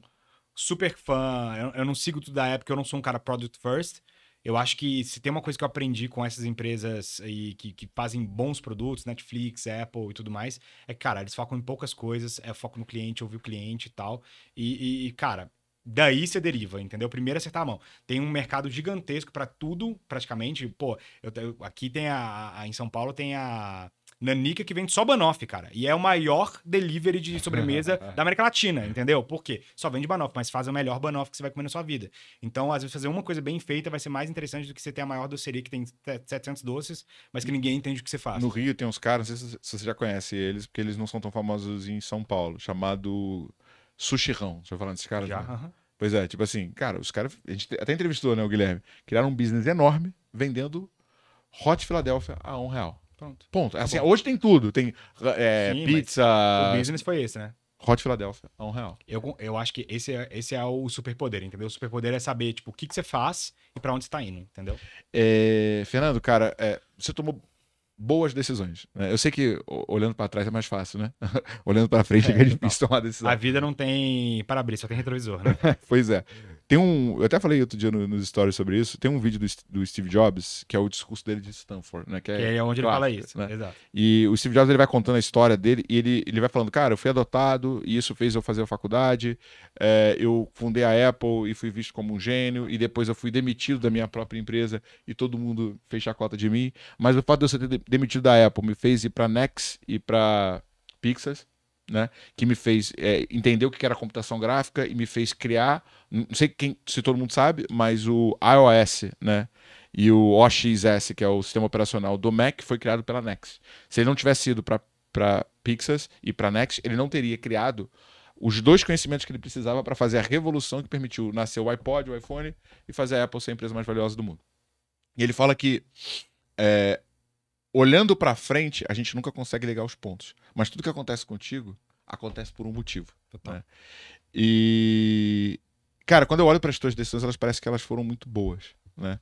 Speaker 2: super fã, eu, eu, não sigo tudo da Apple, eu não sou um cara product first, eu acho que se tem uma coisa que eu aprendi com essas empresas aí que, que fazem bons produtos, Netflix, Apple e tudo mais, é que, cara, eles focam em poucas coisas, é foco no cliente, ouvir o cliente e tal. E, e cara, Daí você deriva, entendeu? Primeiro acertar a mão. Tem um mercado gigantesco para tudo, praticamente. Pô, eu, eu, aqui tem a, a. Em São Paulo tem a. Nanica que vende só banoffee, cara. E é o maior delivery de sobremesa da América Latina, entendeu? Por quê? Só vende banoffee, mas faz o melhor banoffee que você vai comer na sua vida. Então, às vezes, fazer uma coisa bem feita vai ser mais interessante do que você ter a maior doceria que tem 700 doces, mas que ninguém entende o que você faz. No Rio
Speaker 1: tem uns caras, não sei se você já conhece eles, porque eles não são tão famosos em São Paulo, chamado Sushirão. vai falando desse cara? Já. Né? Pois é, tipo assim, cara, os caras. A gente até entrevistou, né, o Guilherme? Criaram um business enorme vendendo Hot Philadelphia a um real. Pronto. Ponto. Tá assim, hoje tem tudo. Tem é, Sim, eh, pizza. O business foi esse, né? Hot Philadelphia
Speaker 2: a um real. Eu, eu acho que esse é, esse é o superpoder, entendeu? O superpoder é saber, tipo, o que, que você faz e para onde você tá indo, entendeu?
Speaker 1: É, Fernando, cara, é, você tomou boas decisões. Né? Eu sei que olhando para trás é mais fácil, né? olhando para frente é, é, é difícil tomar decisão. A vida não tem para-brisa, só tem retrovisor, né? pois é. Tem um. Eu até falei outro dia no, nos stories sobre isso. Tem um vídeo do, do, Steve Jobs, que é o discurso dele de Stanford, né? Que é, que é onde clássico, ele fala isso, né? Exato. E o Steve Jobs ele vai contando a história dele e ele, ele vai falando, cara, eu fui adotado e isso fez eu fazer a faculdade. É, eu fundei a Apple e fui visto como um gênio. E depois eu fui demitido da minha própria empresa e todo mundo fez chacota de mim. Mas o fato de eu ser demitido da Apple me fez ir para Next e para Pixar né, que me fez é, entender o que era computação gráfica e me fez criar, não sei quem, se todo mundo sabe, mas o iOS, né, e o OXS, que é o sistema operacional do Mac, foi criado pela Next. Se ele não tivesse sido para Pixas e para Next, ele não teria criado os dois conhecimentos que ele precisava para fazer a revolução que permitiu nascer o iPod, o iPhone e fazer a Apple ser a empresa mais valiosa do mundo. E ele fala que é, olhando para frente, a gente nunca consegue ligar os pontos. Mas tudo que acontece contigo acontece por um motivo. Né? E cara, quando eu olho para as tuas decisões, elas parecem que elas foram muito boas, né?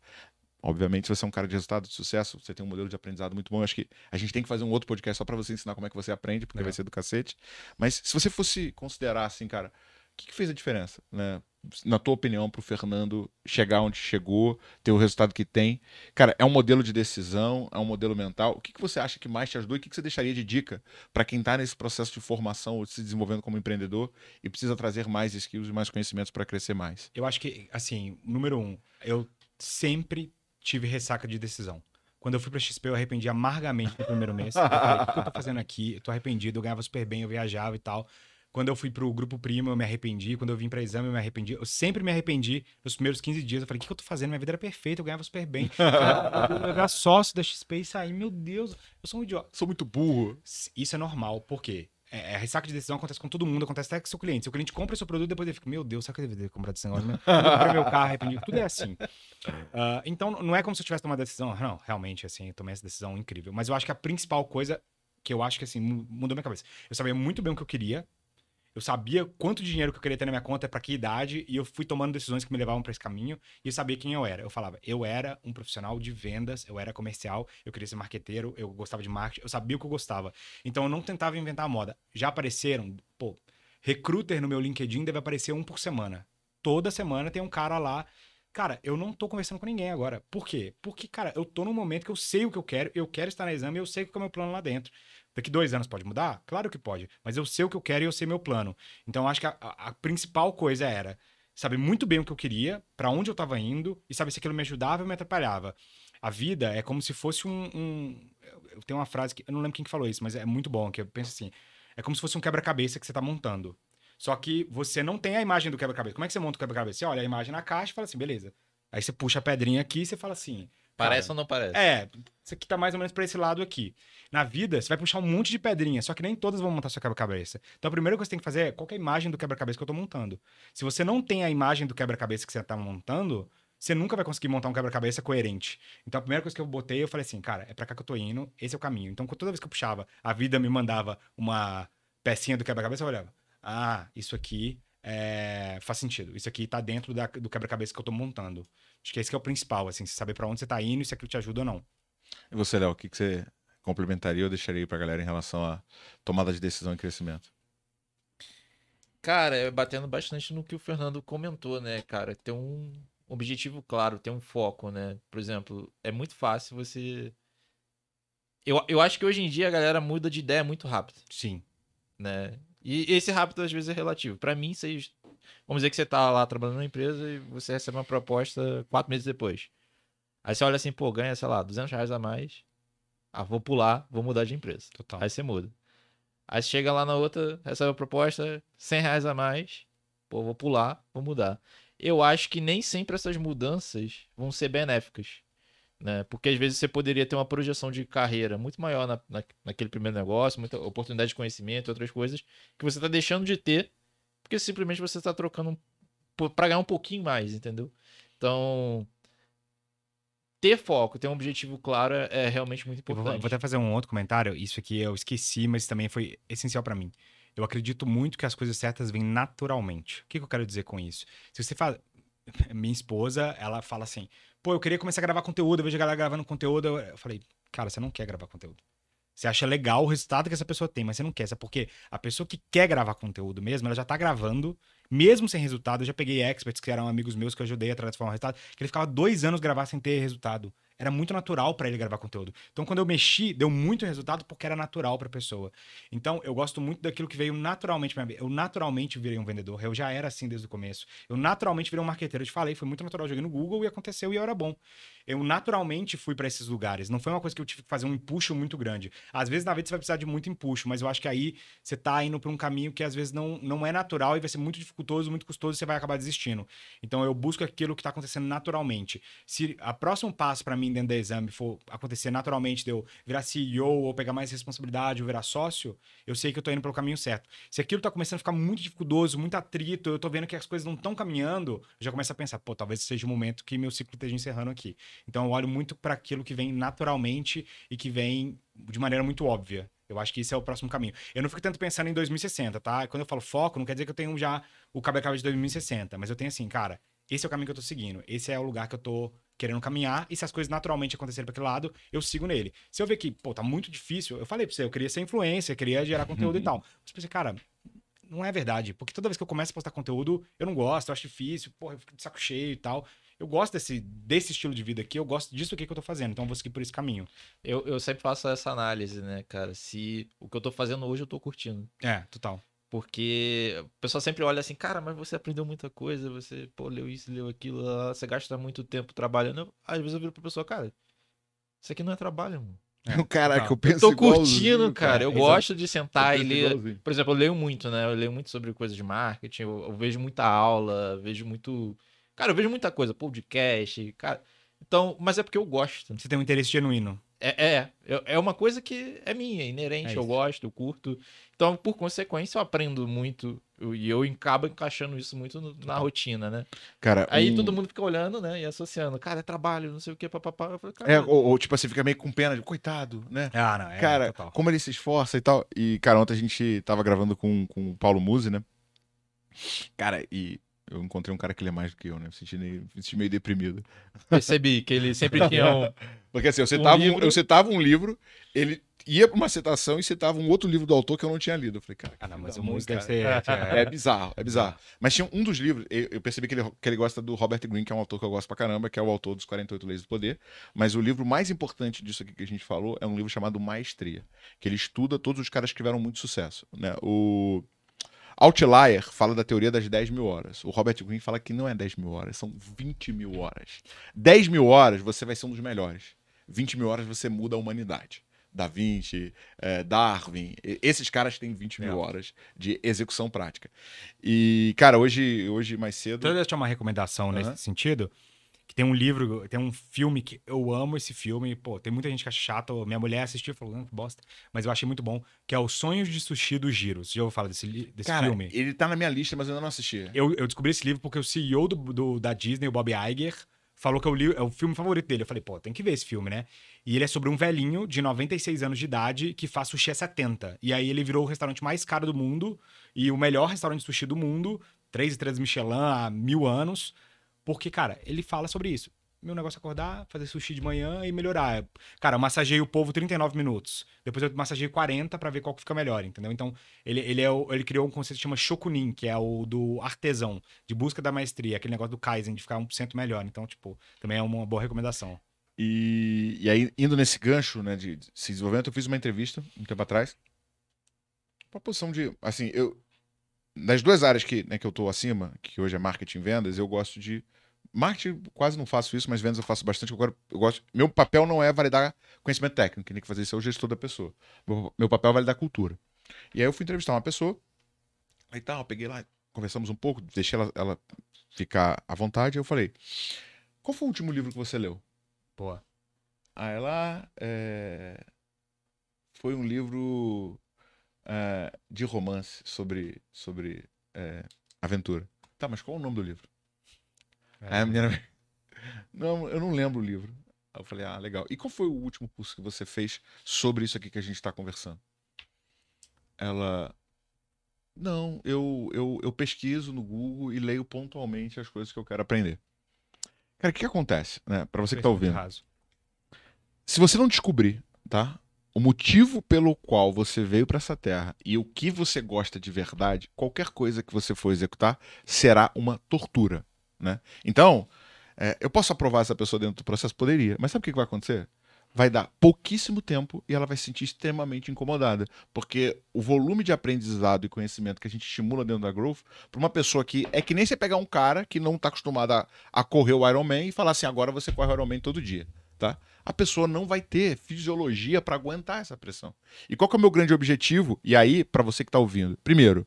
Speaker 1: Obviamente, se você é um cara de resultado, de sucesso, você tem um modelo de aprendizado muito bom. Eu acho que a gente tem que fazer um outro podcast só para você ensinar como é que você aprende, porque é. vai ser do cacete. Mas se você fosse considerar assim, cara, o que, que fez a diferença, né? na tua opinião, para o Fernando chegar onde chegou, ter o resultado que tem? Cara, é um modelo de decisão, é um modelo mental. O que, que você acha que mais te ajudou e o que, que você deixaria de dica para quem está nesse processo de formação ou se desenvolvendo como empreendedor e precisa trazer mais skills e mais conhecimentos para crescer mais?
Speaker 2: Eu acho que, assim, número um, eu sempre tive ressaca de decisão. Quando eu fui pra XP, eu arrependi amargamente no primeiro mês. Eu falei, o que eu tô fazendo aqui? Eu tô arrependido, eu ganhava super bem, eu viajava e tal. Quando eu fui pro grupo primo, eu me arrependi. Quando eu vim para exame, eu me arrependi. Eu sempre me arrependi nos primeiros 15 dias. Eu falei, o que, que eu tô fazendo? Minha vida era perfeita, eu ganhava super bem. eu era sócio da XP e saí. Meu Deus, eu sou um idiota. Sou muito burro. Isso é normal, por quê? É, é, ressaca de decisão acontece com todo mundo, acontece até com seu cliente. Seu cliente compra seu produto, depois ele fica, meu Deus, será que eu deveria comprar desse negócio Eu comprei meu carro, arrependido, tudo é assim. Uh, então, não é como se eu tivesse tomado a decisão. Não, realmente, assim, eu tomei essa decisão incrível. Mas eu acho que a principal coisa que eu acho que, assim, mudou minha cabeça. Eu sabia muito bem o que eu queria, eu sabia quanto dinheiro que eu queria ter na minha conta, para que idade, e eu fui tomando decisões que me levavam para esse caminho e eu sabia quem eu era. Eu falava, eu era um profissional de vendas, eu era comercial, eu queria ser marqueteiro, eu gostava de marketing, eu sabia o que eu gostava. Então eu não tentava inventar a moda. Já apareceram, pô, recruiter no meu LinkedIn deve aparecer um por semana. Toda semana tem um cara lá cara, eu não tô conversando com ninguém agora. Por quê? Porque, cara, eu tô num momento que eu sei o que eu quero, eu quero estar na exame, eu sei o que é o meu plano lá dentro. Daqui dois anos pode mudar? Claro que pode. Mas eu sei o que eu quero e eu sei meu plano. Então, acho que a, a principal coisa era saber muito bem o que eu queria, para onde eu estava indo e saber se aquilo me ajudava ou me atrapalhava. A vida é como se fosse um, um. Eu tenho uma frase que. Eu não lembro quem que falou isso, mas é muito bom, que eu penso assim. É como se fosse um quebra-cabeça que você está montando. Só que você não tem a imagem do quebra-cabeça. Como é que você monta o quebra-cabeça? Você olha a imagem na caixa e fala assim, beleza. Aí você puxa a pedrinha aqui e você fala assim, Parece ou
Speaker 3: não parece? É,
Speaker 2: isso aqui tá mais ou menos pra esse lado aqui. Na vida, você vai puxar um monte de pedrinha, só que nem todas vão montar seu quebra-cabeça. Então, a primeira coisa que você tem que fazer é qual é a imagem do quebra-cabeça que eu tô montando. Se você não tem a imagem do quebra-cabeça que você tá montando, você nunca vai conseguir montar um quebra-cabeça coerente. Então, a primeira coisa que eu botei, eu falei assim, cara, é pra cá que eu tô indo, esse é o caminho. Então, toda vez que eu puxava, a vida me mandava uma pecinha do quebra-cabeça, eu olhava, ah, isso aqui é, faz sentido. Isso aqui tá dentro da, do quebra-cabeça que eu tô montando. Acho que esse que é o principal, assim, você saber para onde você tá indo e se aquilo te
Speaker 1: ajuda ou não. E você, Léo, o que, que você complementaria ou deixaria pra galera em relação à tomada de decisão e crescimento?
Speaker 3: Cara, é batendo bastante no que o Fernando comentou, né, cara? Ter um objetivo claro, ter um foco, né? Por exemplo, é muito fácil você. Eu, eu acho que hoje em dia a galera muda de ideia muito rápido. Sim. Né? E esse rápido às vezes é relativo. Para mim, vocês. Vamos dizer que você tá lá trabalhando na empresa e você recebe uma proposta quatro meses depois. Aí você olha assim, pô, ganha, sei lá, 200 reais a mais. Ah, vou pular, vou mudar de empresa. Total. Aí você muda. Aí você chega lá na outra, recebe a proposta, 100 reais a mais. Pô, vou pular, vou mudar. Eu acho que nem sempre essas mudanças vão ser benéficas. Né? Porque às vezes você poderia ter uma projeção de carreira muito maior na, na, naquele primeiro negócio, muita oportunidade de conhecimento, outras coisas, que você está deixando de ter, porque simplesmente você está trocando para ganhar um pouquinho mais, entendeu? Então, ter foco, ter um objetivo claro é, é realmente muito importante. Vou, vou, até
Speaker 2: fazer um outro comentário, isso aqui eu esqueci, mas também foi essencial para mim. Eu acredito muito que as coisas certas vêm naturalmente. O que, que eu quero dizer com isso? Se você fala. Minha esposa, ela fala assim: pô, eu queria começar a gravar conteúdo, eu vejo a galera gravando conteúdo. Eu falei, cara, você não quer gravar conteúdo. Você acha legal o resultado que essa pessoa tem, mas você não quer. Isso é porque a pessoa que quer gravar conteúdo mesmo, ela já tá gravando, mesmo sem resultado. Eu já peguei experts que eram amigos meus que eu ajudei a transformar o resultado, que ele ficava dois anos gravar sem ter resultado era muito natural para ele gravar conteúdo. Então, quando eu mexi, deu muito resultado porque era natural para a pessoa. Então, eu gosto muito daquilo que veio naturalmente. Eu naturalmente virei um vendedor. Eu já era assim desde o começo. Eu naturalmente virei um marqueteiro. Eu te falei, foi muito natural. Eu joguei no Google e aconteceu e eu era bom. Eu naturalmente fui para esses lugares. Não foi uma coisa que eu tive que fazer um empuxo muito grande. Às vezes, na vida, você vai precisar de muito empuxo, mas eu acho que aí você está indo para um caminho que às vezes não, não é natural e vai ser muito dificultoso, muito custoso e você vai acabar desistindo. Então, eu busco aquilo que está acontecendo naturalmente. Se a próximo passo para mim mim dentro da exame for acontecer naturalmente de eu virar CEO ou pegar mais responsabilidade ou virar sócio, eu sei que eu tô indo pelo caminho certo. Se aquilo tá começando a ficar muito dificultoso, muito atrito, eu tô vendo que as coisas não estão caminhando, eu já começo a pensar, pô, talvez seja o momento que meu ciclo esteja encerrando aqui. Então eu olho muito para aquilo que vem naturalmente e que vem de maneira muito óbvia. Eu acho que isso é o próximo caminho. Eu não fico tanto pensando em 2060, tá? Quando eu falo foco, não quer dizer que eu tenho já o cabeça de 2060, mas eu tenho assim, cara, esse é o caminho que eu tô seguindo, esse é o lugar que eu tô querendo caminhar, e se as coisas naturalmente acontecerem para aquele lado, eu sigo nele. Se eu ver que, pô, tá muito difícil, eu falei para você, eu queria ser influencer, queria gerar conteúdo e uhum. tal. Mas pensei, cara, não é verdade, porque toda vez que eu começo a postar conteúdo, eu não gosto, eu acho difícil, porra, eu fico de saco cheio e tal. Eu gosto desse, desse estilo de vida aqui, eu gosto disso aqui que eu tô fazendo,
Speaker 3: então eu vou seguir por esse caminho. Eu, eu sempre faço essa análise, né, cara? Se o que eu tô fazendo hoje eu tô curtindo. É, total. Porque o pessoal sempre olha assim, cara, mas você aprendeu muita coisa, você pô, leu isso, leu aquilo, você gasta muito tempo trabalhando. Às vezes eu viro o pessoal, cara, isso aqui não é trabalho, mano. É, Caraca, tá. eu penso Eu tô curtindo, cara. cara. Eu Exato. gosto de sentar e ler. Igualzinho. Por exemplo, eu leio muito, né? Eu leio muito sobre coisas de marketing, eu, eu vejo muita aula, vejo muito. Cara, eu vejo muita coisa, podcast, cara. Então, mas é porque eu gosto. Você tem um interesse genuíno. É, é, é, é uma coisa que é minha, é inerente, é eu gosto, eu curto. Então, por consequência, eu aprendo muito e eu acabo encaixando isso muito no, na rotina, né? Cara, aí um... todo mundo fica olhando, né? E associando, cara, é trabalho, não sei o que, papapá. Eu é,
Speaker 1: ou, ou, tipo assim, fica meio com pena, de, coitado, né? Ah, não, é, cara, total. como ele se esforça e tal. E, cara, ontem a gente tava gravando com, com o Paulo Musi, né? Cara, e eu encontrei um cara que lê é mais do que eu, né? Me senti, me senti meio deprimido. Percebi que ele sempre tinha um. Porque assim, eu citava um, livro... eu citava um livro, ele ia pra uma citação e citava um outro livro do autor que eu não tinha lido. Eu falei, cara. Ah, não, mas o músico deve é ser. É, é bizarro, é bizarro. Mas tinha um dos livros, eu percebi que ele, que ele gosta do Robert Greene, que é um autor que eu gosto pra caramba, que é o autor dos 48 Leis do Poder. Mas o livro mais importante disso aqui que a gente falou é um livro chamado Maestria, que ele estuda todos os caras que tiveram muito sucesso. Né? O Outlier fala da teoria das 10 mil horas. O Robert Green fala que não é 10 mil horas, são 20 mil horas. 10 mil horas você vai ser um dos melhores. 20 mil horas você muda a humanidade. Da Vinci, é, Darwin, esses caras têm 20 mil é. horas de execução prática. E, cara, hoje, hoje mais cedo. Então,
Speaker 2: eu deixo uma recomendação uhum. nesse sentido. Que tem um livro, tem um filme que eu amo esse filme. Pô, tem muita gente que acha chato. Minha mulher assistiu e falou, não, hum, que bosta. Mas eu achei muito bom. Que é o Sonhos de Sushi do Giro. Você já ouviu falar desse, desse Cara, filme?
Speaker 1: Ele tá na minha lista, mas eu ainda não assisti.
Speaker 2: Eu, eu descobri esse livro porque o CEO do, do da Disney, o Bob Iger, falou que é o, livro, é o filme favorito dele. Eu falei, pô, tem que ver esse filme, né? E ele é sobre um velhinho de 96 anos de idade que faz sushi há 70. E aí ele virou o restaurante mais caro do mundo e o melhor restaurante de sushi do mundo, três 3 Michelin há mil anos. Porque, cara, ele fala sobre isso. Meu negócio é acordar, fazer sushi de manhã e melhorar. Cara, eu massageei o povo 39 minutos. Depois eu massageei 40 para ver qual que fica melhor, entendeu? Então, ele, ele, é o, ele criou um conceito que chama Shokunin, que é o do artesão, de busca da maestria, aquele negócio do Kaizen, de ficar 1% melhor. Então, tipo, também é uma boa recomendação.
Speaker 1: E, e aí, indo nesse gancho né, de, de se desenvolvimento, eu fiz uma entrevista um tempo atrás. Uma posição de. Assim, eu, nas duas áreas que, né, que eu estou acima, que hoje é marketing e vendas, eu gosto de. Marketing quase não faço isso, mas vendas eu faço bastante. Agora eu gosto. Meu papel não é validar conhecimento técnico, nem que fazer isso é o gestor da pessoa. Meu, papel é validar cultura. E aí eu fui entrevistar uma pessoa, aí tal, peguei lá, conversamos um pouco, deixei ela, ela ficar à vontade, aí eu falei: Qual foi o último livro que você leu? Pô. Aí ela. É... Foi um livro uh, de romance sobre, sobre uh, aventura. Tá, mas qual é o nome do livro? É. Aí ah, a menina. Não, eu não lembro o livro. Aí eu falei, ah, legal. E qual foi o último curso que você fez sobre isso aqui que a gente está conversando? Ela. Não, eu, eu, eu pesquiso no Google e leio pontualmente as coisas que eu quero aprender. Cara, o que acontece, né? Para você que tá ouvindo. Se você não descobrir, tá? o motivo pelo qual você veio para essa terra e o que você gosta de verdade, qualquer coisa que você for executar será uma tortura. Né? Então, é, eu posso aprovar essa pessoa dentro do processo? Poderia, mas sabe o que vai acontecer? Vai dar pouquíssimo tempo e ela vai se sentir extremamente incomodada, porque o volume de aprendizado e conhecimento que a gente estimula dentro da Growth, para uma pessoa que é que nem você pegar um cara que não está acostumado a, a correr o Iron Man e falar assim: agora você corre o Iron Man todo dia. Tá? a pessoa não vai ter fisiologia para aguentar essa pressão. E qual é o meu grande objetivo? E aí, para você que está ouvindo, primeiro,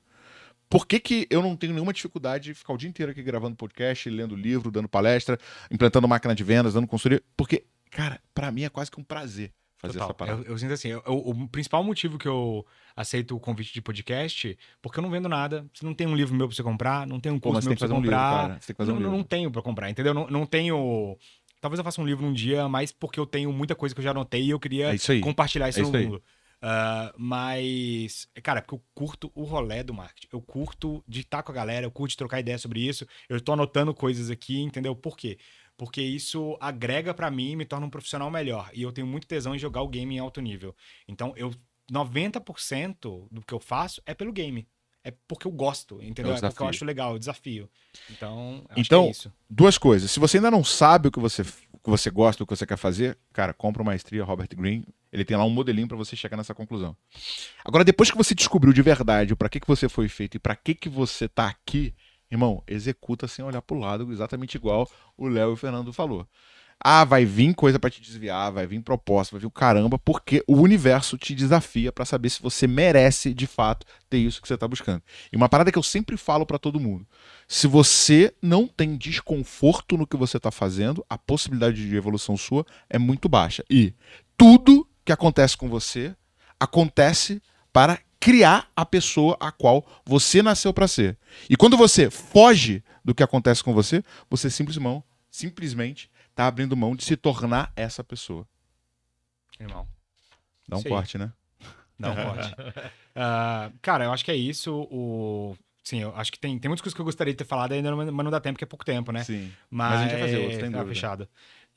Speaker 1: por que, que eu não tenho nenhuma dificuldade de ficar o dia inteiro aqui gravando podcast, lendo livro, dando palestra, implantando máquina de vendas, dando consultoria? Porque, cara, para mim é quase que um prazer fazer Total. essa parada.
Speaker 2: Eu, eu sinto assim, eu, eu, o principal motivo que eu aceito o convite de podcast, porque eu não vendo nada, você não tem um livro meu pra você comprar, não tem um curso Pô, meu pra você comprar. Um livro, Você tem que fazer não, um livro. não tenho pra comprar, entendeu? Não, não tenho Talvez eu faça um livro um dia, mas porque eu tenho muita coisa que eu já anotei e eu queria é isso compartilhar isso, é isso no mundo. Uh, mas, cara, porque eu curto o rolé do marketing. Eu curto de estar com a galera, eu curto de trocar ideia sobre isso. Eu tô anotando coisas aqui, entendeu? Por quê? Porque isso agrega para mim e me torna um profissional melhor. E eu tenho muito tesão em jogar o game em alto nível. Então, eu 90% do que eu faço é pelo game é porque eu gosto, entendeu? É, é porque eu acho legal, o desafio. Então, então
Speaker 1: é duas coisas. Se você ainda não sabe o que você, o que você gosta, o que você quer fazer, cara, compra uma maestria Robert Greene. Ele tem lá um modelinho para você chegar nessa conclusão. Agora, depois que você descobriu de verdade para que, que você foi feito e para que, que você tá aqui, irmão, executa sem olhar para o lado, exatamente igual o Léo e o Fernando falou. Ah, vai vir coisa para te desviar, vai vir proposta, vai vir o caramba, porque o universo te desafia para saber se você merece de fato ter isso que você tá buscando. E uma parada que eu sempre falo para todo mundo: se você não tem desconforto no que você tá fazendo, a possibilidade de evolução sua é muito baixa. E tudo que acontece com você acontece para criar a pessoa a qual você nasceu para ser. E quando você foge do que acontece com você, você simplesmente, simplesmente tá abrindo mão de se tornar essa pessoa. Irmão. Dá um Sim. corte, né? Dá um corte.
Speaker 2: uh, cara, eu acho que é isso. O... Sim, eu acho que tem, tem muitas coisas que eu gostaria de ter falado ainda, mas não dá tempo, porque é pouco tempo, né? Sim. Mas, mas a gente vai fazer outro, tem tá ah, fechado.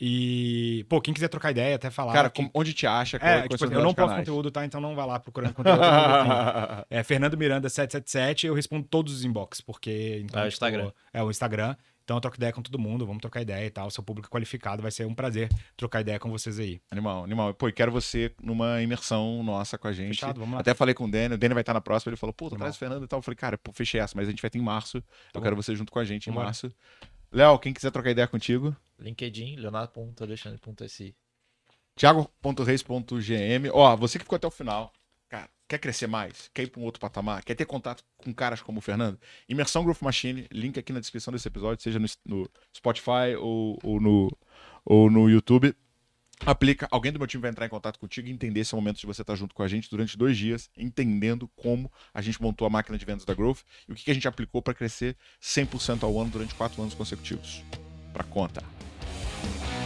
Speaker 2: E, pô, quem quiser trocar ideia, até falar. Cara, que... onde te acha? É, qual, é, tipo, assim, eu não posto conteúdo, tá? Então não vá lá procurando conteúdo. é Fernando Miranda 777, eu respondo todos os inbox, porque. Então, é o tipo, Instagram. Tipo, é o Instagram. Então eu troco ideia com todo mundo, vamos trocar ideia e tal. Seu público é qualificado, vai ser um prazer trocar ideia com vocês aí.
Speaker 1: Animal, animal. Pô, e quero você numa imersão nossa com a gente. Fechado, vamos lá. Até falei com o Daniel, o Daniel vai estar na próxima, ele falou, pô, traz o Fernando e tal. Eu falei, cara, pô, fechei essa, mas a gente vai ter em março. Tá eu bom. quero você junto com a gente em março. Léo, quem quiser trocar ideia contigo.
Speaker 3: LinkedIn, leonardo.alexandre.si.
Speaker 1: Tiago.reis.gm. Ó, você que ficou até o final. Quer crescer mais? Quer ir para um outro patamar? Quer ter contato com caras como o Fernando? Imersão Growth Machine, link aqui na descrição desse episódio, seja no, no Spotify ou, ou, no, ou no YouTube. Aplica, alguém do meu time vai entrar em contato contigo e entender esse momento de você estar tá junto com a gente durante dois dias, entendendo como a gente montou a máquina de vendas da Growth e o que, que a gente aplicou para crescer 100% ao ano durante quatro anos consecutivos. Para conta.